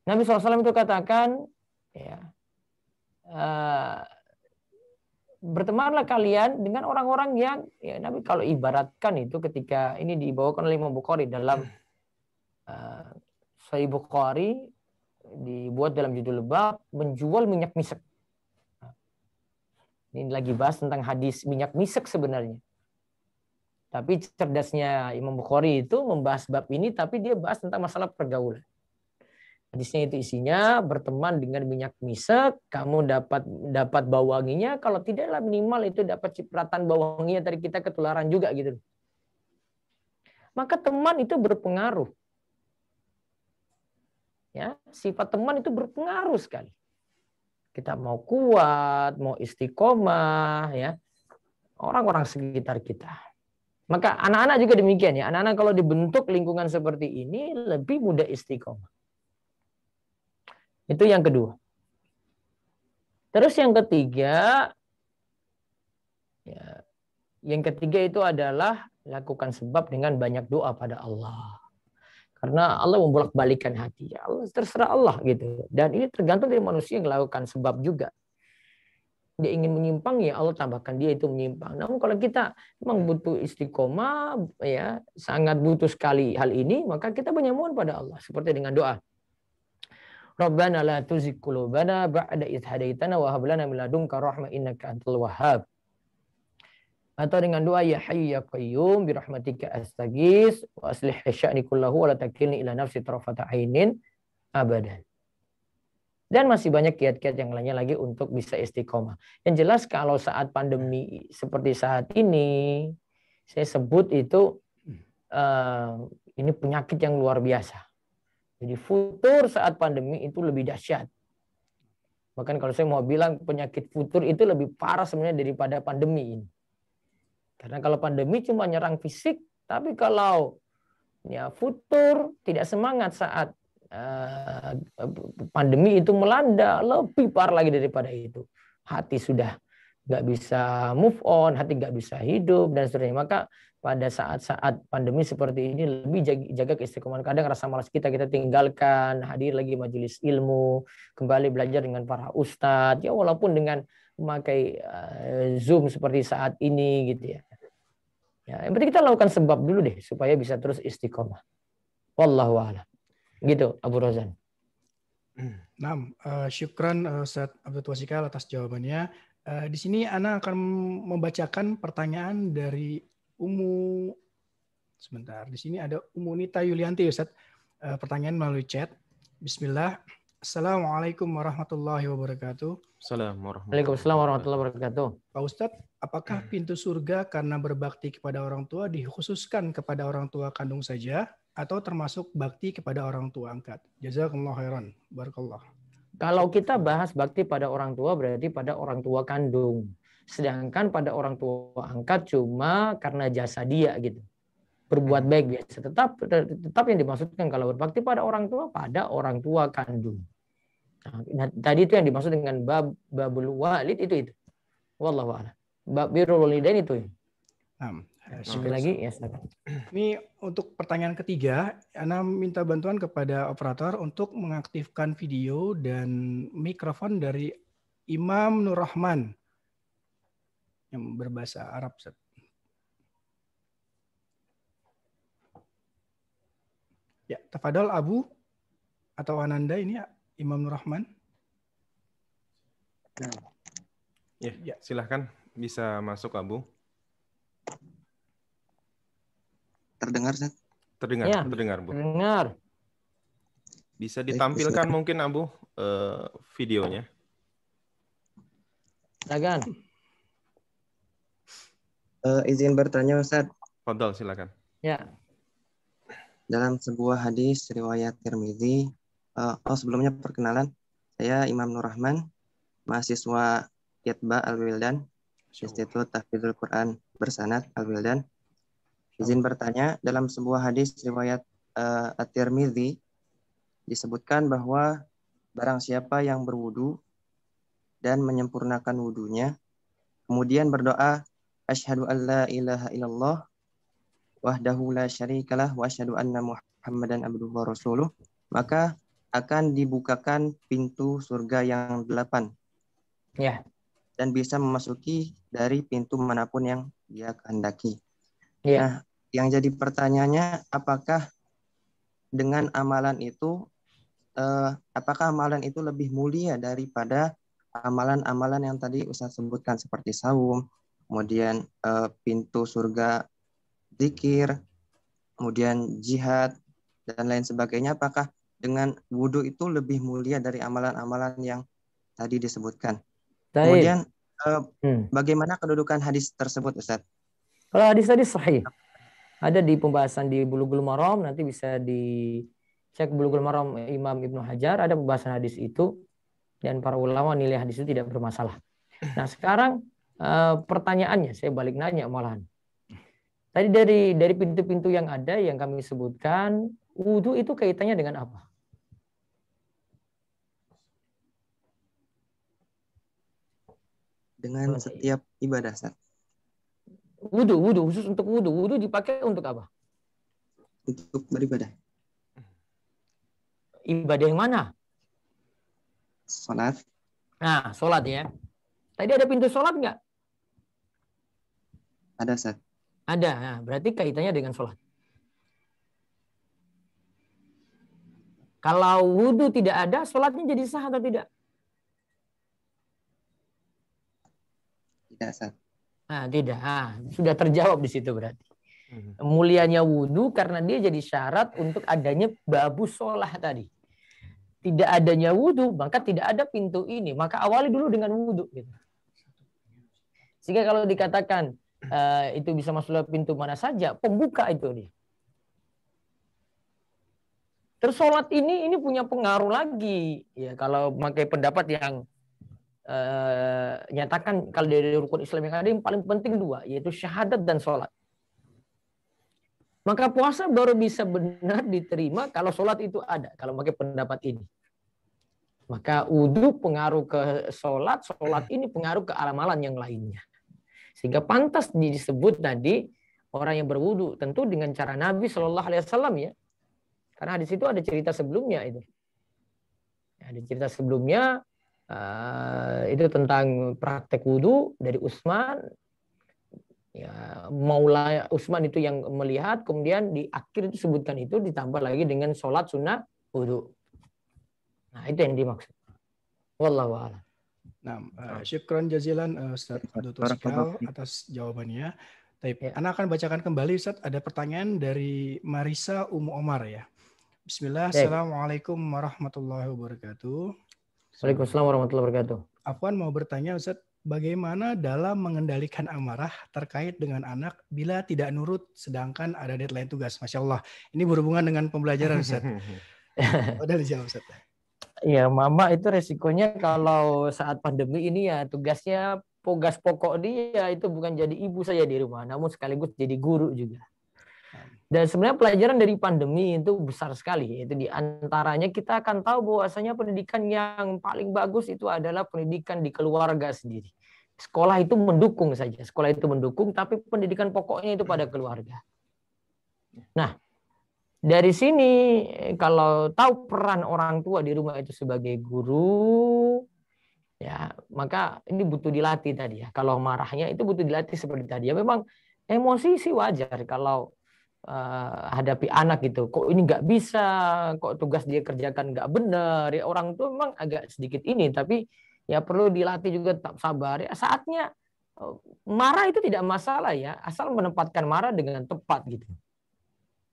Nabi SAW itu katakan, ya, uh, bertemanlah kalian dengan orang-orang yang, ya, Nabi kalau ibaratkan itu ketika ini dibawakan oleh Imam Bukhari dalam uh, Sahih Bukhari dibuat dalam judul bab menjual minyak misak. Ini lagi bahas tentang hadis minyak misak sebenarnya. Tapi cerdasnya Imam Bukhari itu membahas bab ini, tapi dia bahas tentang masalah pergaulan. Hadisnya itu isinya berteman dengan minyak misak, kamu dapat dapat bau wanginya. Kalau tidaklah minimal itu dapat cipratan bau wanginya dari kita ketularan juga gitu. Maka teman itu berpengaruh. Ya, sifat teman itu berpengaruh sekali. Kita mau kuat, mau istiqomah, ya orang-orang sekitar kita. Maka anak-anak juga demikian ya. Anak-anak kalau dibentuk lingkungan seperti ini lebih mudah istiqomah. Itu yang kedua. Terus yang ketiga, ya, yang ketiga itu adalah lakukan sebab dengan banyak doa pada Allah. Karena Allah membolak-balikan hati. Ya Allah, terserah Allah gitu. Dan ini tergantung dari manusia yang melakukan sebab juga. Dia ingin menyimpang ya Allah tambahkan dia itu menyimpang. Namun kalau kita memang butuh istiqomah ya sangat butuh sekali hal ini maka kita banyak mohon pada Allah seperti dengan doa. Rabbana la tuzigh qulubana ba'da idh hadaitana wa hab lana min ladunka rahmah innaka antal wahhab. Atau dengan doa ya hayyu ya qayyum bi rahmatika astaghis wa aslih sya'ni kullahu wa la takilni ila nafsi tarfata ainin abadan. Dan masih banyak kiat-kiat yang lainnya lagi untuk bisa istiqomah. Yang jelas kalau saat pandemi seperti saat ini, saya sebut itu uh, ini penyakit yang luar biasa jadi futur saat pandemi itu lebih dahsyat. Bahkan kalau saya mau bilang penyakit futur itu lebih parah sebenarnya daripada pandemi ini. Karena kalau pandemi cuma nyerang fisik, tapi kalau ya futur tidak semangat saat eh, pandemi itu melanda, lebih parah lagi daripada itu. Hati sudah nggak bisa move on, hati nggak bisa hidup dan sebagainya. Maka pada saat-saat pandemi seperti ini lebih jaga keistiqomahan. Kadang rasa malas kita kita tinggalkan, hadir lagi majelis ilmu, kembali belajar dengan para ustadz, ya walaupun dengan memakai eh, Zoom seperti saat ini gitu ya. Ya, yang penting kita lakukan sebab dulu deh supaya bisa terus istiqomah. Wallahu a'lam. Gitu Abu Rozan. <clears throat> Nam, uh, eh, syukran uh, eh, Ustaz Abdul Wasikal atas jawabannya. Uh, di sini Ana akan membacakan pertanyaan dari Umu sebentar di sini ada Umunita Yulianti Ustaz. E, pertanyaan melalui chat. Bismillah. Assalamualaikum warahmatullahi wabarakatuh. Assalamualaikum warahmatullahi wabarakatuh. Pak Ustadz, apakah hmm. pintu surga karena berbakti kepada orang tua dikhususkan kepada orang tua kandung saja atau termasuk bakti kepada orang tua angkat? Jazakumullah khairan. Barakallah. Kalau kita bahas bakti pada orang tua berarti pada orang tua kandung. Sedangkan pada orang tua angkat cuma karena jasa dia gitu. Berbuat hmm. baik biasa. Tetap tetap yang dimaksudkan kalau berbakti pada orang tua pada orang tua kandung. Nah, nah, tadi itu yang dimaksud dengan bab babul walid itu itu. Wallahu a'lam. Bab birrul walidain itu. Um, Sekali lagi ya silakan. Ini untuk pertanyaan ketiga, Ana minta bantuan kepada operator untuk mengaktifkan video dan mikrofon dari Imam Nur Rahman yang berbahasa Arab. Set. Ya, tafadol Abu atau Ananda ini Imam Nur Rahman. Ya, ya. ya. silahkan bisa masuk Abu. Terdengar, Seth? Terdengar, ya, terdengar, Bu. Terdengar. Bisa ditampilkan mungkin Abu eh, videonya. Silakan. Uh, izin bertanya Ustaz. Fadol silakan. Ya. Dalam sebuah hadis riwayat Tirmizi, uh, eh, oh sebelumnya perkenalan, saya Imam Nur Rahman, mahasiswa Yatba Al-Wildan, Institut Tahfidzul Quran Bersanad Al-Wildan. Izin bertanya, dalam sebuah hadis riwayat uh, At-Tirmidzi disebutkan bahwa barang siapa yang berwudu dan menyempurnakan wudunya, kemudian berdoa Ashhadu an la ilaha illallah wahdahu la syarikalah wa asyhadu anna Muhammadan abduhu wa rasuluh, maka akan dibukakan pintu surga yang delapan. Ya. Dan bisa memasuki dari pintu manapun yang dia kehendaki. Ya. Nah, yang jadi pertanyaannya apakah dengan amalan itu eh, apakah amalan itu lebih mulia daripada amalan-amalan yang tadi Ustaz sebutkan seperti saum, kemudian uh, pintu surga zikir, kemudian jihad dan lain sebagainya apakah dengan wudhu itu lebih mulia dari amalan-amalan yang tadi disebutkan. Taib. Kemudian uh, hmm. bagaimana kedudukan hadis tersebut Ustaz? Kalau hadis tadi sahih. Ada di pembahasan di Bulughul Maram nanti bisa di dicek Bulughul Maram Imam Ibnu Hajar ada pembahasan hadis itu dan para ulama nilai hadis itu tidak bermasalah. Nah, sekarang Eh, pertanyaannya, saya balik nanya malahan. Tadi dari dari pintu-pintu yang ada yang kami sebutkan, wudhu itu kaitannya dengan apa? Dengan setiap ibadah, Ustaz. Wudhu, wudhu, khusus untuk wudhu. Wudhu dipakai untuk apa? Untuk beribadah. Ibadah yang mana? Salat. Nah, salat ya. Tadi ada pintu sholat nggak? Ada, Seth. Ada. Nah, berarti kaitannya dengan sholat. Kalau wudhu tidak ada, sholatnya jadi sah atau tidak? Tidak sah. Nah, tidak. nah, sudah terjawab di situ berarti. Hmm. Mulianya wudhu karena dia jadi syarat untuk adanya babu sholat tadi tidak adanya wudhu, maka tidak ada pintu ini. Maka awali dulu dengan wudhu. Gitu. Sehingga kalau dikatakan uh, itu bisa masuk lewat pintu mana saja, pembuka itu dia. Terus sholat ini ini punya pengaruh lagi. Ya kalau pakai pendapat yang Uh, nyatakan kalau dari rukun Islam yang ada yang paling penting dua yaitu syahadat dan sholat. Maka puasa baru bisa benar diterima kalau sholat itu ada. Kalau pakai pendapat ini. Maka wudhu pengaruh ke sholat, sholat ini pengaruh ke amalan yang lainnya. Sehingga pantas disebut tadi orang yang berwudhu tentu dengan cara Nabi Shallallahu Alaihi Wasallam ya. Karena di situ ada cerita sebelumnya itu. Ada cerita sebelumnya eh, itu tentang praktek wudhu dari Utsman. Ya, Maula Utsman itu yang melihat, kemudian di akhir itu sebutkan itu ditambah lagi dengan sholat sunnah wudhu. Nah, itu yang dimaksud. Wallahu a'lam. Nah, eh, uh, syukron jazilan uh, Ustaz Sikal atas jawabannya. Tapi, Ya. Anak akan bacakan kembali Ustaz ada pertanyaan dari Marisa Umu Omar ya. Bismillah, Baik. Assalamualaikum warahmatullahi wabarakatuh. Waalaikumsalam warahmatullahi wabarakatuh. Afwan mau bertanya Ustaz, bagaimana dalam mengendalikan amarah terkait dengan anak bila tidak nurut sedangkan ada deadline tugas? Masya Allah. Ini berhubungan dengan pembelajaran Ustaz. Udah <laughs> dijawab Ustaz. Iya, mama itu resikonya kalau saat pandemi ini ya tugasnya pogas pokok dia itu bukan jadi ibu saja di rumah, namun sekaligus jadi guru juga. Dan sebenarnya pelajaran dari pandemi itu besar sekali. Itu di antaranya kita akan tahu bahwasanya pendidikan yang paling bagus itu adalah pendidikan di keluarga sendiri. Sekolah itu mendukung saja, sekolah itu mendukung, tapi pendidikan pokoknya itu pada keluarga. Nah, dari sini kalau tahu peran orang tua di rumah itu sebagai guru, ya maka ini butuh dilatih tadi ya. Kalau marahnya itu butuh dilatih seperti tadi ya. Memang emosi sih wajar kalau uh, hadapi anak gitu. Kok ini nggak bisa, kok tugas dia kerjakan nggak benar. Ya orang tua memang agak sedikit ini, tapi ya perlu dilatih juga tetap sabar. Ya, saatnya eh, marah itu tidak masalah ya, asal menempatkan marah dengan tepat gitu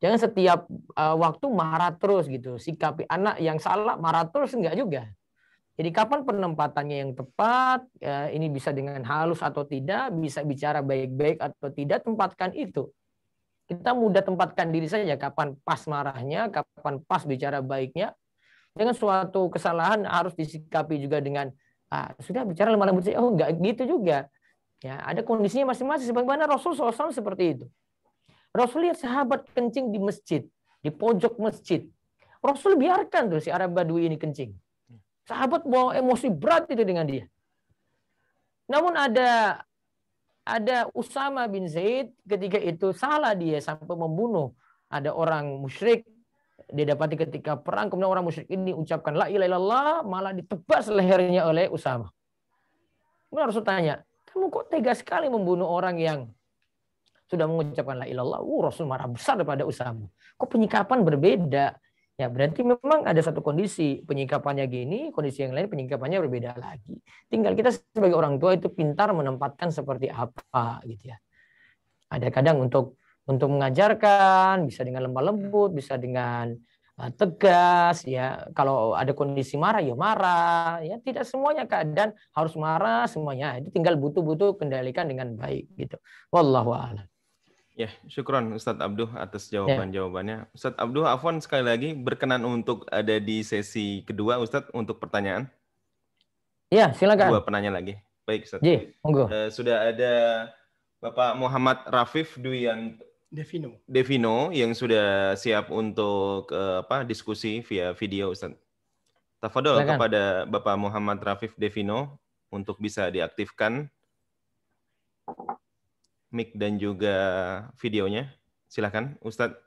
Jangan setiap uh, waktu marah terus gitu. Sikapi anak yang salah marah terus enggak juga. Jadi kapan penempatannya yang tepat, ya, ini bisa dengan halus atau tidak, bisa bicara baik-baik atau tidak, tempatkan itu. Kita mudah tempatkan diri saja kapan pas marahnya, kapan pas bicara baiknya. Dengan suatu kesalahan harus disikapi juga dengan ah, sudah bicara lemah lembut saja. Oh, enggak gitu juga. Ya, ada kondisinya masing-masing sebagaimana Rasul SAW seperti itu. Rasul lihat sahabat kencing di masjid, di pojok masjid. Rasul biarkan tuh si Arab Badui ini kencing. Sahabat bawa emosi berat itu dengan dia. Namun ada ada Usama bin Zaid ketika itu salah dia sampai membunuh ada orang musyrik dia dapati ketika perang kemudian orang musyrik ini ucapkan la ilaha illallah malah ditebas lehernya oleh Usama. Kemudian Rasul tanya, "Kamu kok tega sekali membunuh orang yang sudah mengucapkan la ilallah, uh, Rasul marah besar kepada Usama. Kok penyikapan berbeda? Ya, berarti memang ada satu kondisi penyikapannya gini, kondisi yang lain penyikapannya berbeda lagi. Tinggal kita sebagai orang tua itu pintar menempatkan seperti apa gitu ya. Ada kadang untuk untuk mengajarkan bisa dengan lemah lembut, bisa dengan eh, tegas ya. Kalau ada kondisi marah ya marah ya. Tidak semuanya keadaan harus marah semuanya. Itu tinggal butuh-butuh kendalikan dengan baik gitu. Wallahu a'lam. Ya, syukron Ustadz Abduh atas ya. jawaban-jawabannya. Ustadz Abduh, Afwan sekali lagi berkenan untuk ada di sesi kedua Ustadz untuk pertanyaan. Ya silakan. Dua penanya lagi. Baik, Ustadz. Ji, monggo. Uh, sudah ada Bapak Muhammad Rafif Duyan Devino. Devino yang sudah siap untuk uh, apa diskusi via video Ustadz. Tafadol silakan. kepada Bapak Muhammad Rafif Devino untuk bisa diaktifkan mic dan juga videonya. Silakan, Ustadz.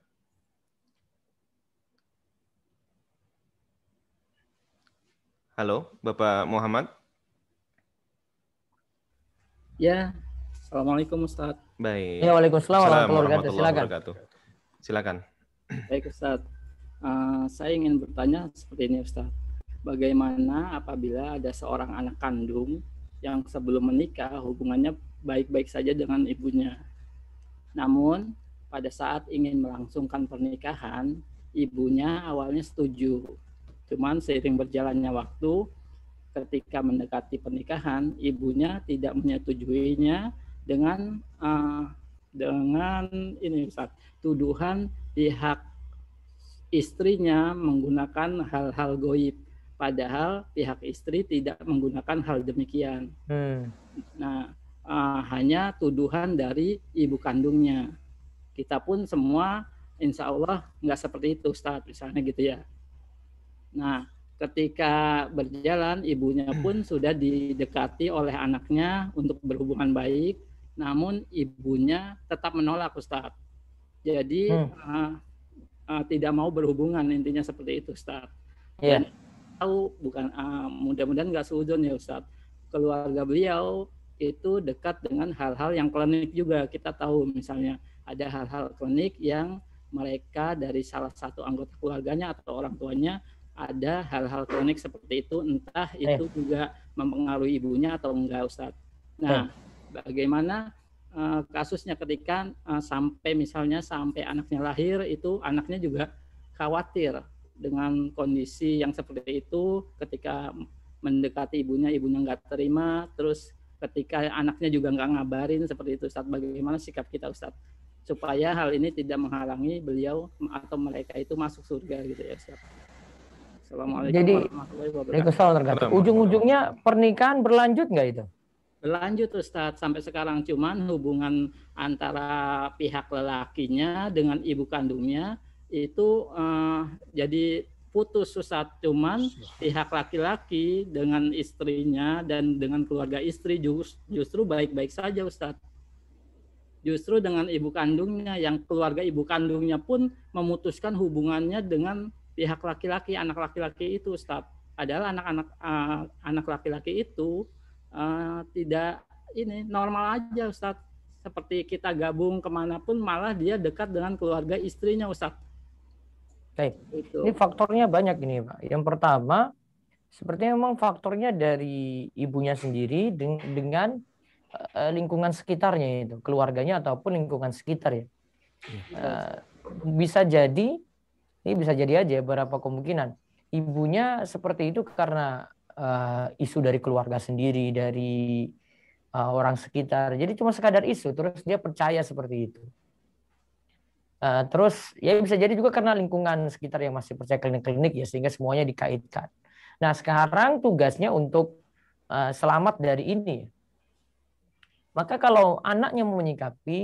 Halo, Bapak Muhammad. Ya, Assalamualaikum Ustadz. Baik. Ya, Waalaikumsalam warahmatullahi wabarakatuh. Silakan. Silakan. Baik Ustadz. Uh, saya ingin bertanya seperti ini Ustadz. Bagaimana apabila ada seorang anak kandung yang sebelum menikah hubungannya baik-baik saja dengan ibunya. Namun, pada saat ingin melangsungkan pernikahan, ibunya awalnya setuju. Cuman seiring berjalannya waktu, ketika mendekati pernikahan, ibunya tidak menyetujuinya dengan uh, dengan ini Ustaz, tuduhan pihak istrinya menggunakan hal-hal goib padahal pihak istri tidak menggunakan hal demikian. Hmm. Nah, uh, hanya tuduhan dari ibu kandungnya. Kita pun semua insya Allah nggak seperti itu Ustaz, misalnya gitu ya. Nah, ketika berjalan ibunya pun hmm. sudah didekati oleh anaknya untuk berhubungan baik, namun ibunya tetap menolak Ustaz. Jadi hmm. uh, uh, tidak mau berhubungan intinya seperti itu Ustaz. Yeah. Dan tahu bukan uh, mudah-mudahan nggak seujun ya Ustaz. Keluarga beliau itu dekat dengan hal-hal yang klinik juga. Kita tahu misalnya ada hal-hal klinik yang mereka dari salah satu anggota keluarganya atau orang tuanya ada hal-hal klinik seperti itu entah eh. itu juga mempengaruhi ibunya atau enggak Ustaz. Nah, eh. bagaimana uh, kasusnya ketika uh, sampai misalnya sampai anaknya lahir itu anaknya juga khawatir dengan kondisi yang seperti itu ketika mendekati ibunya ibunya nggak terima terus ketika anaknya juga nggak ngabarin seperti itu Ustadz bagaimana sikap kita Ustadz supaya hal ini tidak menghalangi beliau atau mereka itu masuk surga gitu ya Ustaz. Jadi, Ujung-ujungnya pernikahan berlanjut nggak itu? Berlanjut Ustaz sampai sekarang cuman hubungan antara pihak lelakinya dengan ibu kandungnya itu uh, jadi putus susah cuman pihak laki-laki dengan istrinya dan dengan keluarga istri justru baik-baik saja Ustadz. Justru dengan ibu kandungnya yang keluarga ibu kandungnya pun memutuskan hubungannya dengan pihak laki-laki anak laki-laki itu Ustadz. Adalah anak-anak eh, anak laki-laki itu uh, tidak ini normal aja Ustadz. Seperti kita gabung kemanapun malah dia dekat dengan keluarga istrinya Ustadz Okay. Itu. Ini faktornya banyak ini, Pak. Yang pertama, sepertinya memang faktornya dari ibunya sendiri dengan eh, lingkungan sekitarnya itu, keluarganya ataupun lingkungan sekitar ya. Iya. Eh, bisa jadi ini bisa jadi aja beberapa kemungkinan. Ibunya seperti itu karena uh, isu dari keluarga sendiri, dari uh, orang sekitar. Jadi cuma sekadar isu terus dia percaya seperti itu. Eh, terus ya bisa jadi juga karena lingkungan sekitar yang masih percaya klinik-klinik ya sehingga semuanya dikaitkan. Nah sekarang tugasnya untuk eh, selamat dari ini. Maka kalau anaknya mau menyikapi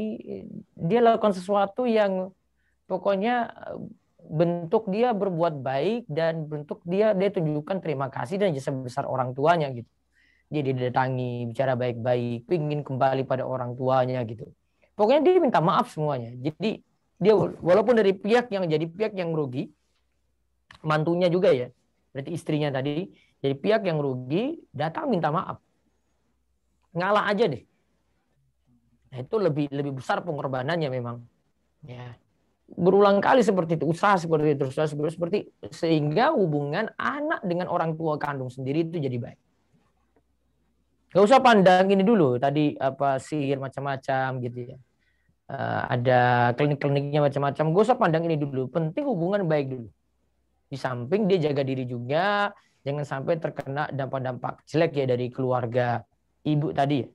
dia lakukan sesuatu yang pokoknya eh, bentuk dia berbuat baik dan bentuk dia dia tunjukkan terima kasih dan jasa besar orang tuanya gitu. Dia didatangi, bicara baik-baik, ingin kembali pada orang tuanya gitu. Pokoknya dia minta maaf semuanya. Jadi dia walaupun dari pihak yang jadi pihak yang rugi mantunya juga ya berarti istrinya tadi jadi pihak yang rugi datang minta maaf ngalah aja deh nah itu lebih lebih besar pengorbanannya memang ya berulang kali seperti itu usaha seperti itu terus seperti, itu, seperti sehingga hubungan anak dengan orang tua kandung sendiri itu jadi baik Gak usah pandang ini dulu tadi apa sihir macam-macam gitu ya Eh, ada klinik-kliniknya macam-macam. Gue usah pandang ini dulu. Penting hubungan baik dulu. Di samping dia jaga diri juga, jangan sampai terkena dampak-dampak jelek ya dari keluarga ibu tadi. Ya.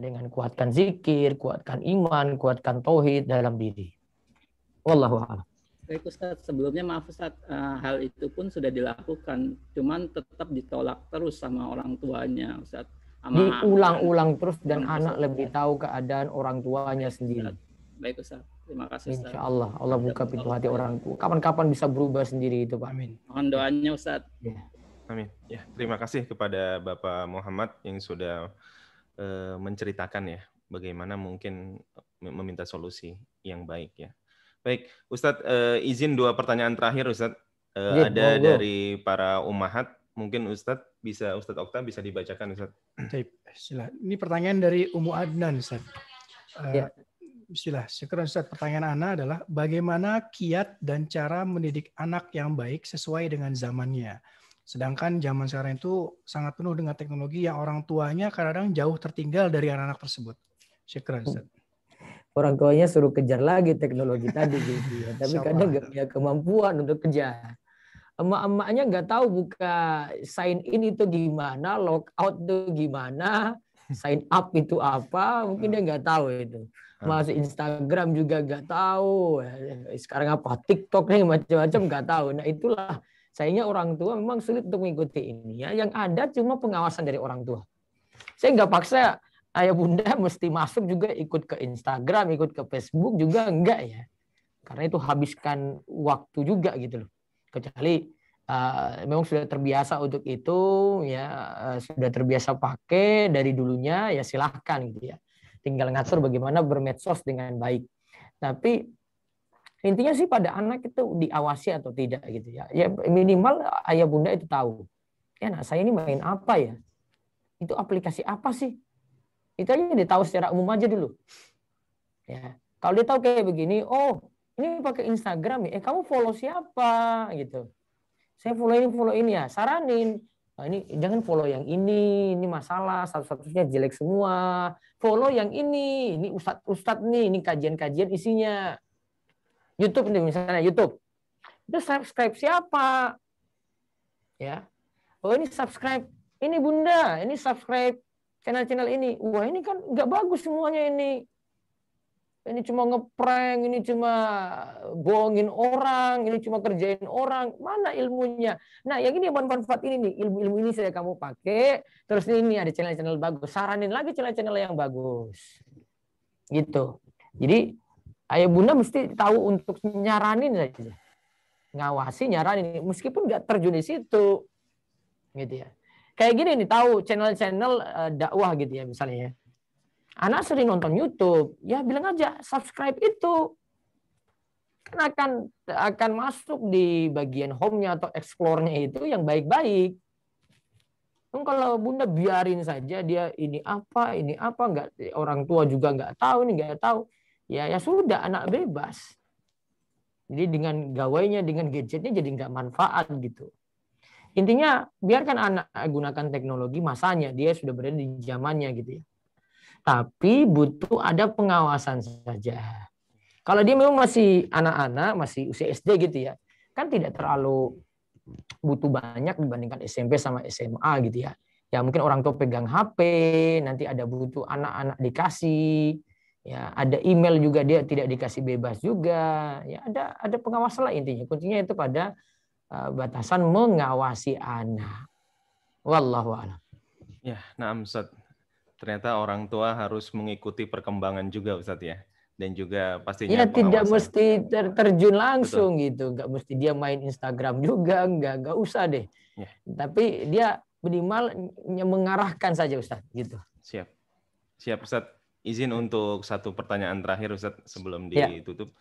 Dengan kuatkan zikir, kuatkan iman, kuatkan tauhid dalam diri. Wallahu a'lam. Baik Ustaz, sebelumnya maaf Ustaz, eh, hal itu pun sudah dilakukan, cuman tetap ditolak terus sama orang tuanya Ustaz diulang-ulang terus dan anak lebih ya. tahu keadaan orang tuanya iya. sendiri. Baik Ustaz. Terima kasih Ustaz. Insya Allah Allah buka pintu hati orang tua. Kapan-kapan bisa berubah sendiri itu Pak. Amin. Mohon doanya Ustaz. Ya. Amin. Ya, terima kasih kepada Bapak Muhammad yang sudah uh, menceritakan ya bagaimana mungkin meminta solusi yang baik ya. Baik, Ustadz uh, eh, izin dua pertanyaan terakhir Ustadz. Uh, eh, ya, ada dari para umahat mungkin Ustadz bisa Ustadz Okta bisa dibacakan Ustadz. Taip, istilah. Ini pertanyaan dari Umu Adnan Ustadz. Eh, ya. Silah, sekarang Ustadz pertanyaan Ana adalah bagaimana kiat dan cara mendidik anak yang baik sesuai dengan zamannya. Sedangkan zaman sekarang itu sangat penuh dengan teknologi yang orang tuanya kadang-kadang jauh tertinggal dari anak-anak tersebut. Syukran hmm. Ustaz. Orang tuanya suruh kejar lagi teknologi tadi gitu ya. Tapi kadang nggak punya kemampuan untuk kejar emak-emaknya nggak tahu buka sign in itu gimana, logout itu gimana, <laughs> sign up itu apa, mungkin dia nggak tahu itu. Ah. Masuk Instagram juga nggak tahu. Eh, sekarang apa TikTok nih macam-macam nggak tahu. Nah itulah sayangnya orang tua memang sulit untuk mengikuti ini. Ya. Yang ada cuma pengawasan dari orang tua. Saya nggak paksa ayah bunda <laughs> mesti masuk juga ikut ke Instagram, ikut ke Facebook juga enggak ya. Karena itu habiskan waktu juga gitu loh kecuali uh, memang sudah terbiasa untuk itu ya uh, sudah terbiasa pakai dari dulunya ya silahkan gitu ya tinggal ngatur bagaimana bermedsos dengan baik tapi intinya sih pada anak itu diawasi atau tidak gitu ya ya minimal ayah bunda itu tahu ya nah saya ini main apa ya itu aplikasi apa sih itu aja dia tahu secara umum aja dulu ya kalau dia tahu kayak begini oh ini pakai Instagram ya, eh kamu follow siapa gitu. Saya follow ini, follow ini ya, saranin. Nah, ini jangan follow yang ini, ini masalah, satu-satunya jelek semua. Follow yang ini, ini ustad, ustad nih, ini kajian-kajian isinya. YouTube nih misalnya YouTube. Itu subscribe siapa? Ya. Oh ini subscribe ini bunda, ini subscribe channel-channel ini. Wah ini kan nggak bagus semuanya ini ini cuma ngeprank, ini cuma bohongin orang, ini cuma kerjain orang. Mana ilmunya? Nah, yang ini manfaat ini nih, ilmu-ilmu ini saya kamu pakai. Terus ini ada channel-channel bagus. Saranin lagi channel-channel yang bagus. Gitu. Jadi, ayah bunda mesti tahu untuk nyaranin saja. Ngawasi, nyaranin. Meskipun nggak terjun di situ. Gitu ya. Kayak gini nih, tahu channel-channel eh, dakwah gitu ya misalnya ya Anak sering nonton YouTube, ya bilang aja subscribe itu. Kan akan akan masuk di bagian home-nya atau explore-nya itu yang baik-baik. kalau bunda biarin saja dia ini apa, ini apa, nggak orang tua juga nggak tahu, ini nggak tahu. Ya ya sudah anak bebas. Jadi dengan gawainya, dengan gadgetnya jadi nggak manfaat gitu. Intinya biarkan anak gunakan teknologi masanya, dia sudah berada di zamannya gitu ya tapi butuh ada pengawasan saja. Kalau dia memang masih anak-anak, masih usia SD gitu ya, kan tidak terlalu butuh banyak dibandingkan SMP sama SMA gitu ya. Ya mungkin orang tua pegang HP, nanti ada butuh anak-anak dikasih, ya ada email juga dia tidak dikasih bebas juga, ya ada ada pengawasan lah intinya. Kuncinya itu pada uh, batasan mengawasi anak. Wallahu a'lam. Ya, nah Ustaz ternyata orang tua harus mengikuti perkembangan juga Ustadz ya dan juga pastinya ya, tidak mesti ter terjun langsung Betul. gitu nggak mesti dia main Instagram juga nggak nggak usah deh ya. tapi dia minimal mengarahkan saja Ustadz gitu siap siap Ustadz izin untuk satu pertanyaan terakhir Ustadz sebelum ya. ditutup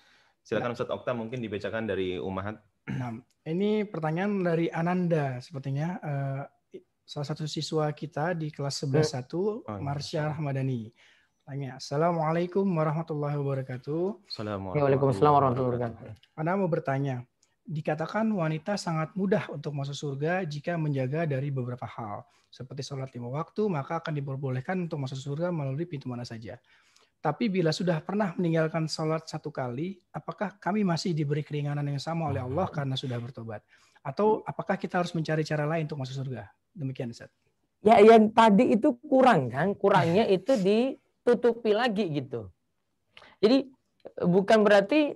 silakan Ustadz Okta mungkin dibacakan dari Umahat Nah, ini pertanyaan dari Ananda sepertinya. Eh, salah satu siswa kita di kelas 11 eh, satu, oh, iya. Marsya Rahmadani. Tanya, Assalamualaikum warahmatullahi wabarakatuh. Assalamualaikum Waalaikumsalam warahmatullahi wabarakatuh. Anda mau bertanya, dikatakan wanita sangat mudah untuk masuk surga jika menjaga dari beberapa hal. Seperti sholat lima waktu, maka akan diperbolehkan untuk masuk surga melalui pintu mana saja. Tapi bila sudah pernah meninggalkan sholat satu kali, apakah kami masih diberi keringanan yang sama oleh hmm. Allah karena sudah bertobat? Atau apakah kita harus mencari cara lain untuk masuk surga? Demikian Ustaz. Ya yang tadi itu kurang kan, kurangnya <laughs> itu ditutupi lagi gitu. Jadi bukan berarti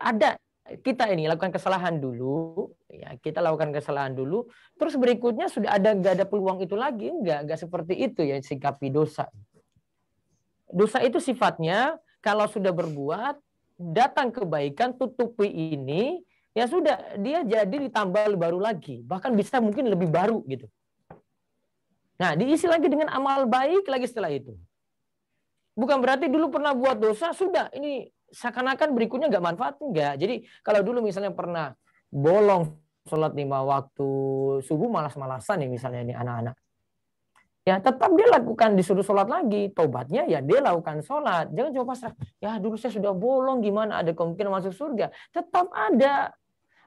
ada kita ini lakukan kesalahan dulu, ya kita lakukan kesalahan dulu, terus berikutnya sudah ada nggak ada peluang itu lagi, nggak nggak seperti itu ya sikapi dosa. Dosa itu sifatnya kalau sudah berbuat datang kebaikan tutupi ini ya sudah dia jadi ditambal baru lagi bahkan bisa mungkin lebih baru gitu nah diisi lagi dengan amal baik lagi setelah itu bukan berarti dulu pernah buat dosa sudah ini seakan-akan berikutnya nggak manfaat nggak jadi kalau dulu misalnya pernah bolong sholat lima waktu subuh malas-malasan ya misalnya ini anak-anak ya tetap dia lakukan disuruh sholat lagi tobatnya ya dia lakukan sholat jangan cuma pasrah ya dulu saya sudah bolong gimana ada kemungkinan masuk surga tetap ada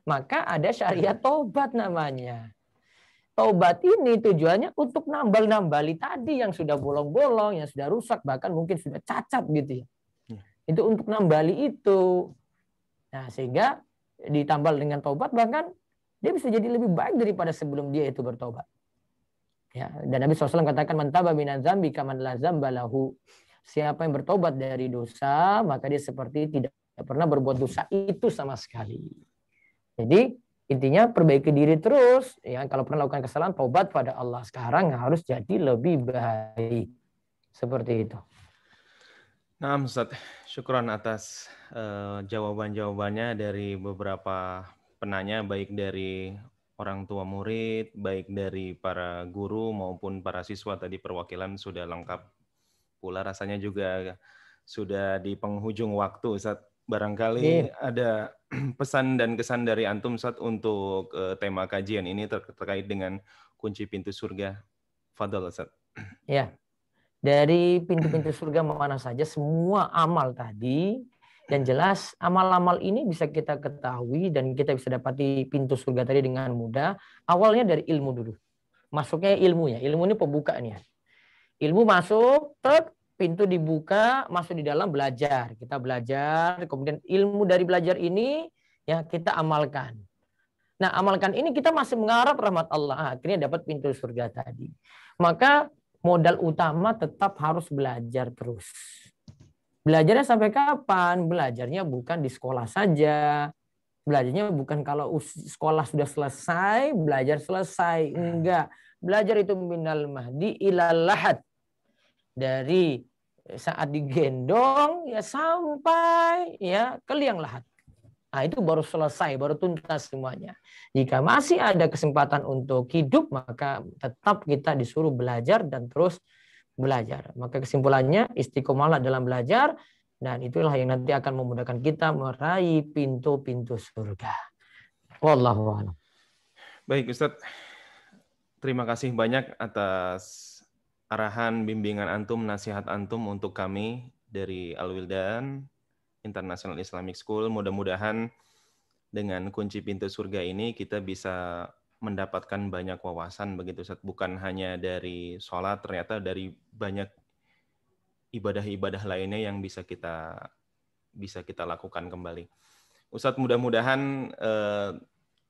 maka ada syariat tobat namanya. Tobat ini tujuannya untuk nambal-nambali tadi yang sudah bolong-bolong, yang sudah rusak, bahkan mungkin sudah cacat gitu ya. ya. Itu untuk nambali itu. Nah, sehingga ditambal dengan tobat bahkan dia bisa jadi lebih baik daripada sebelum dia itu bertobat. Ya, dan Nabi SAW katakan mantaba minan zambi kaman la zambalahu. Siapa yang bertobat dari dosa, maka dia seperti tidak pernah berbuat dosa itu sama sekali. Jadi intinya perbaiki diri terus ya kalau pernah lakukan kesalahan taubat pada Allah sekarang harus jadi lebih baik seperti itu. Nah, Ustaz, syukuran atas uh, jawaban-jawabannya dari beberapa penanya baik dari orang tua murid, baik dari para guru maupun para siswa tadi perwakilan sudah lengkap. Pula rasanya juga sudah di penghujung waktu Ustaz. Barangkali yeah. ada <clears throat> pesan dan kesan dari antum saat untuk uh, tema kajian ini ter terkait dengan kunci pintu surga. Fadl Ustaz. <clears throat> Ya. Dari pintu-pintu surga mana saja semua amal tadi dan jelas amal-amal ini bisa kita ketahui dan kita bisa dapati pintu surga tadi dengan mudah awalnya dari ilmu dulu. Masuknya ilmunya, ya. Ilmu ini pembukaan ya. Ilmu masuk, ter pintu dibuka, masuk di dalam belajar. Kita belajar, kemudian ilmu dari belajar ini ya kita amalkan. Nah, amalkan ini kita masih mengharap rahmat Allah. Ah, akhirnya dapat pintu surga tadi. Maka modal utama tetap harus belajar terus. Belajarnya sampai kapan? Belajarnya bukan di sekolah saja. Belajarnya bukan kalau sekolah sudah selesai, belajar selesai. Enggak. Belajar itu minal mahdi ilal lahat dari eh, saat digendong ya sampai ya ke liang lahat. Nah, itu baru selesai, baru tuntas semuanya. Jika masih ada kesempatan untuk hidup, maka tetap kita disuruh belajar dan terus belajar. Maka kesimpulannya istiqomahlah dalam belajar dan itulah yang nanti akan memudahkan kita meraih pintu-pintu surga. Wallahu a'lam. Baik, Ustaz. Terima kasih banyak atas arahan bimbingan antum, nasihat antum untuk kami dari Al-Wildan International Islamic School. Mudah-mudahan dengan kunci pintu surga ini kita bisa mendapatkan banyak wawasan begitu Ustaz. Bukan hanya dari sholat, ternyata dari banyak ibadah-ibadah lainnya yang bisa kita bisa kita lakukan kembali. Ustadz mudah-mudahan eh,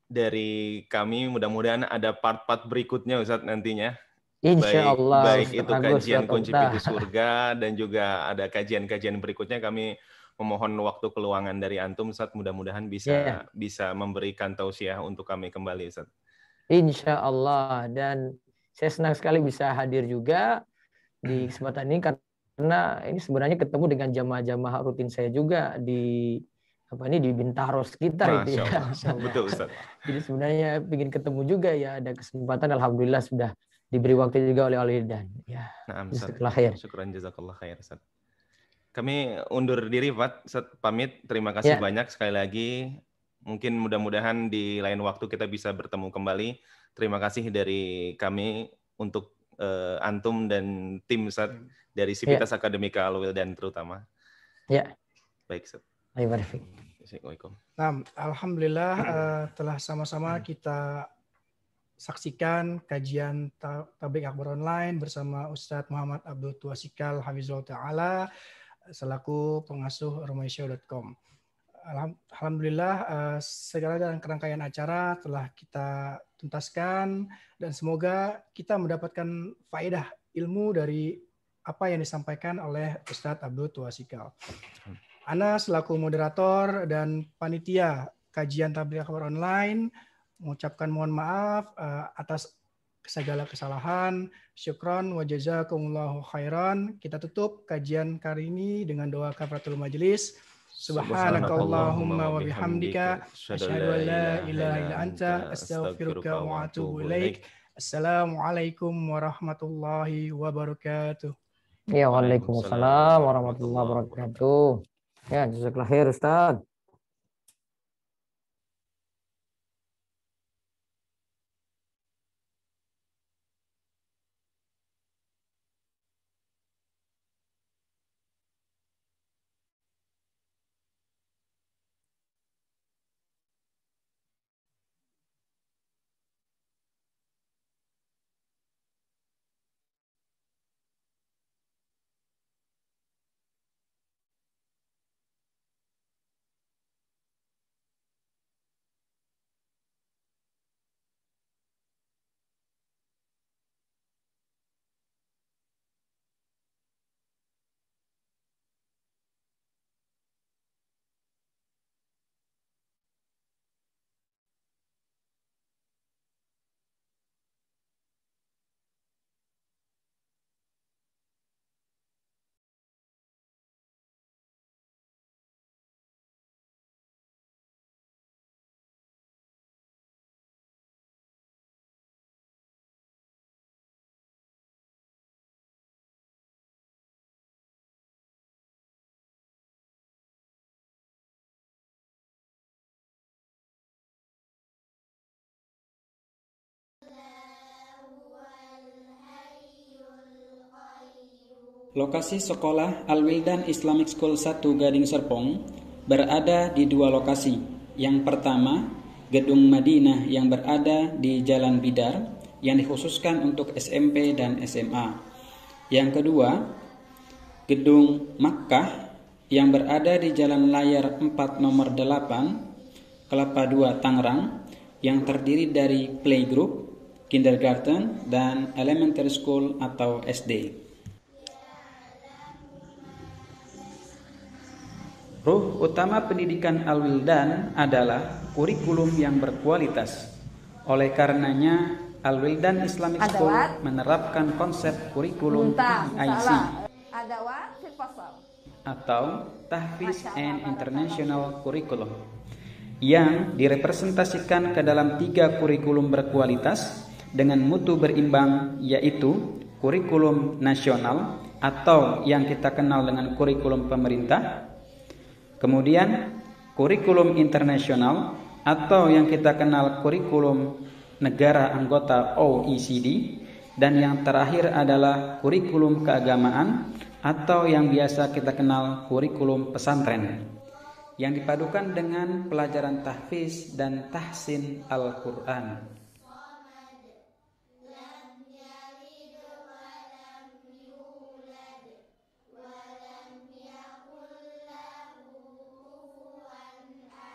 dari kami mudah-mudahan ada part-part berikutnya Ustadz nantinya Insya baik, Allah. Baik itu kajian kunci pintu surga dan juga ada kajian-kajian berikutnya kami memohon waktu keluangan dari antum saat mudah-mudahan bisa yeah. bisa memberikan tausiah untuk kami kembali Ustaz. Insya Allah dan saya senang sekali bisa hadir juga di kesempatan ini karena ini sebenarnya ketemu dengan jamaah-jamaah rutin saya juga di apa ini di Bintaro sekitar itu ya. <laughs> Betul Ustaz. Jadi sebenarnya ingin ketemu juga ya ada kesempatan alhamdulillah sudah diberi waktu juga oleh Allah dan ya. Nah, Alhamdulillah. khair. Syukran jazakallah khair Ustaz. Kami undur diri Fat, Ustaz pamit. Terima kasih ya. banyak sekali lagi. Mungkin mudah-mudahan di lain waktu kita bisa bertemu kembali. Terima kasih dari kami untuk uh, antum dan tim Ustaz dari ya. Sivitas ya. Akademika Alwil dan terutama. Ya. Baik, Ustaz. Baik, Assalamualaikum. Nah, Alhamdulillah uh, telah sama-sama kita saksikan kajian Tablik Akbar Online bersama Ustadz Muhammad Abdul Tuasikal Hafizul Ta'ala selaku pengasuh rumahisya.com. Alhamdulillah eh, segala dan kerangkaian acara telah kita tuntaskan dan semoga kita mendapatkan faedah ilmu dari apa yang disampaikan oleh Ustadz Abdul Tuasikal. Ana selaku moderator dan panitia kajian Tablik Akbar Online mengucapkan mohon maaf uh, atas segala kesalahan. Syukron wa jazakumullahu khairan. Kita tutup kajian kali ini dengan doa kafaratul majelis. Subhanakallahumma wa bihamdika asyhadu an la ilaha illa anta astaghfiruka wa atubu ilaik. Assalamualaikum warahmatullahi wabarakatuh. Ya, waalaikumsalam warahmatullahi wabarakatuh. Ya, jazakallahu khair Ustaz. Lokasi sekolah Al-Wildan Islamic School 1 Gading Serpong berada di dua lokasi. Yang pertama, Gedung Madinah yang berada di Jalan Bidar yang dikhususkan untuk SMP dan SMA. Yang kedua, Gedung Makkah yang berada di Jalan Layar 4 nomor 8, Kelapa 2 Tangerang yang terdiri dari playgroup, kindergarten, dan elementary school atau SD. Ruh utama pendidikan Al-Wildan adalah kurikulum yang berkualitas. Oleh karenanya, Al-Wildan Islamic School menerapkan konsep kurikulum IC atau Tahfiz and International Curriculum yang direpresentasikan ke dalam tiga kurikulum berkualitas dengan mutu berimbang yaitu kurikulum nasional atau yang kita kenal dengan kurikulum pemerintah, Kemudian kurikulum internasional atau yang kita kenal kurikulum negara anggota OECD dan yang terakhir adalah kurikulum keagamaan atau yang biasa kita kenal kurikulum pesantren yang dipadukan dengan pelajaran tahfiz dan tahsin Al-Qur'an.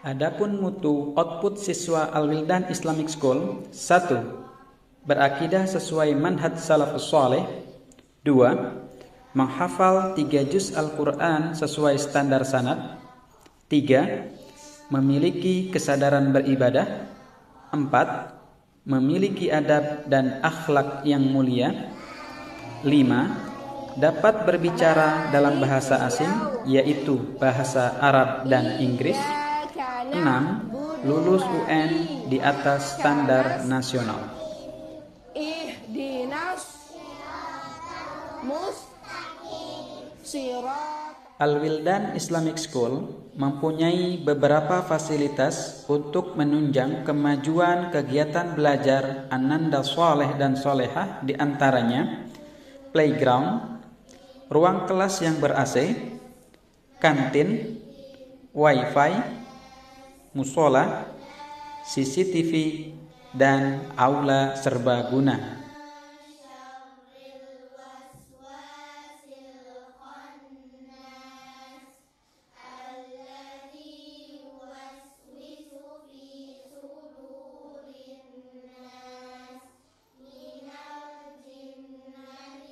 Adapun mutu output siswa Al-Wildan Islamic School 1. Berakidah sesuai manhaj salafus salih 2. Menghafal 3 juz Al-Quran sesuai standar sanad 3. Memiliki kesadaran beribadah 4. Memiliki adab dan akhlak yang mulia 5. Dapat berbicara dalam bahasa asing yaitu bahasa Arab dan Inggris 6 lulus UN di atas standar nasional. Al-Wildan Islamic School mempunyai beberapa fasilitas untuk menunjang kemajuan kegiatan belajar Ananda Soleh dan Solehah di antaranya playground, ruang kelas yang ber-AC, kantin, wifi, musola, CCTV, dan aula serbaguna.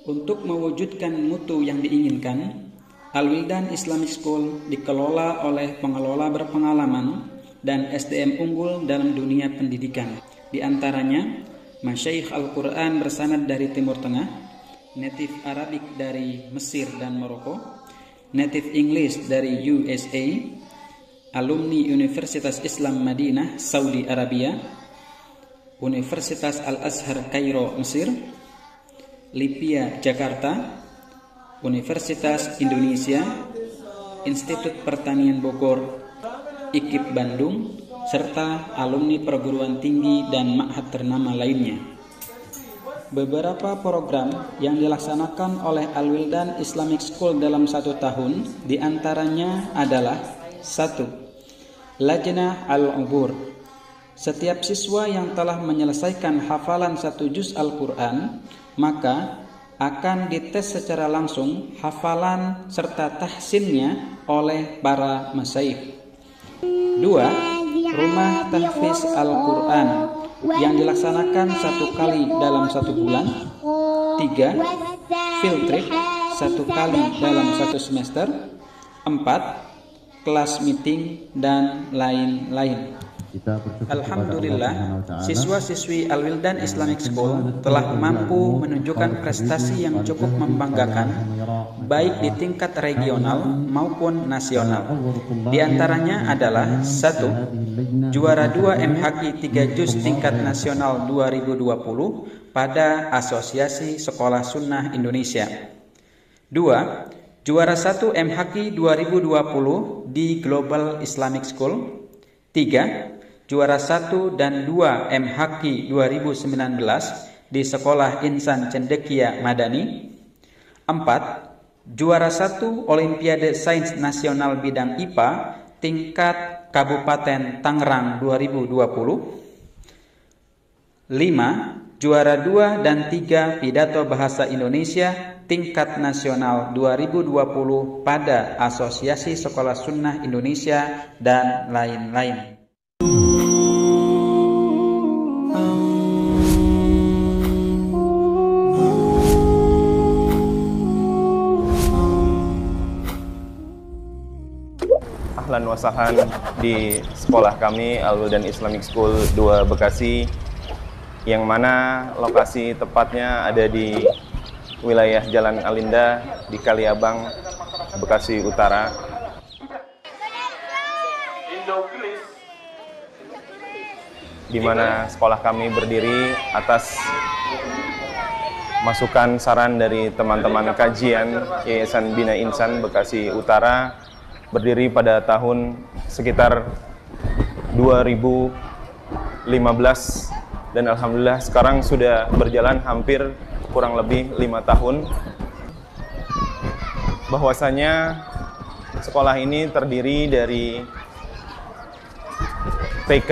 Untuk mewujudkan mutu yang diinginkan, Al-Wildan Islamic School dikelola oleh pengelola berpengalaman dan SDM unggul dalam dunia pendidikan. Di antaranya, Masyaikh Al-Quran bersanad dari Timur Tengah, Native Arabic dari Mesir dan Maroko, Native English dari USA, alumni Universitas Islam Madinah, Saudi Arabia, Universitas Al-Azhar Kairo, Mesir, Lipia, Jakarta, Universitas Indonesia, Institut Pertanian Bogor, IKIP Bandung, serta alumni perguruan tinggi dan ma'had ternama lainnya. Beberapa program yang dilaksanakan oleh al Islamic School dalam satu tahun diantaranya adalah 1. Lajnah Al-Ubur Setiap siswa yang telah menyelesaikan hafalan satu juz Al-Quran, maka akan dites secara langsung hafalan serta tahsinnya oleh para masyayikh. Dua, rumah tahfiz Al-Quran yang dilaksanakan satu kali dalam satu bulan. Tiga, field trip satu kali dalam satu semester. Empat, kelas meeting dan lain-lain. Alhamdulillah, siswa-siswi Al-Wildan Islamic School telah mampu menunjukkan prestasi yang cukup membanggakan baik di tingkat regional maupun nasional. Di antaranya adalah 1. Juara 2 MHQ 3 Juz tingkat nasional 2020 pada Asosiasi Sekolah Sunnah Indonesia. 2. Juara 1 MHQ 2020 di Global Islamic School. 3 juara 1 dan 2 MHQ 2019 di Sekolah Insan Cendekia Madani. 4. Juara 1 Olimpiade Sains Nasional Bidang IPA tingkat Kabupaten Tangerang 2020. 5. Juara 2 dan 3 Pidato Bahasa Indonesia tingkat nasional 2020 pada Asosiasi Sekolah Sunnah Indonesia dan lain-lain ahlan wasahan di sekolah kami Alul dan Islamic School 2 Bekasi yang mana lokasi tepatnya ada di wilayah Jalan Alinda di Kaliabang Bekasi Utara di mana sekolah kami berdiri atas masukan saran dari teman-teman kajian Yayasan Bina Insan Bekasi Utara berdiri pada tahun sekitar 2015 dan alhamdulillah sekarang sudah berjalan hampir kurang lebih lima tahun bahwasanya sekolah ini terdiri dari TK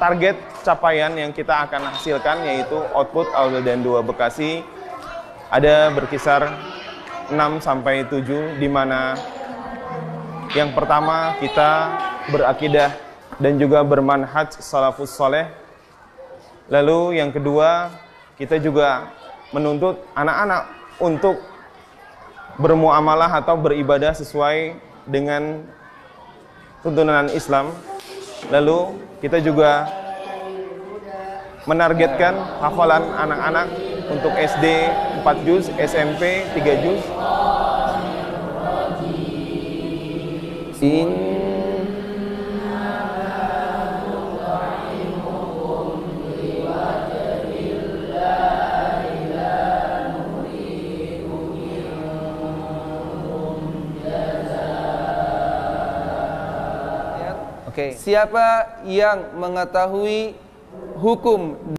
target capaian yang kita akan hasilkan yaitu output Aldo dan 2 Bekasi ada berkisar 6 sampai 7 di mana yang pertama kita berakidah dan juga bermanhaj salafus soleh. Lalu yang kedua, kita juga menuntut anak-anak untuk bermuamalah atau beribadah sesuai dengan tuntunan Islam. Lalu kita juga menargetkan hafalan anak-anak untuk SD 4 juz, SMP 3 juz. In Okay. Siapa yang mengetahui hukum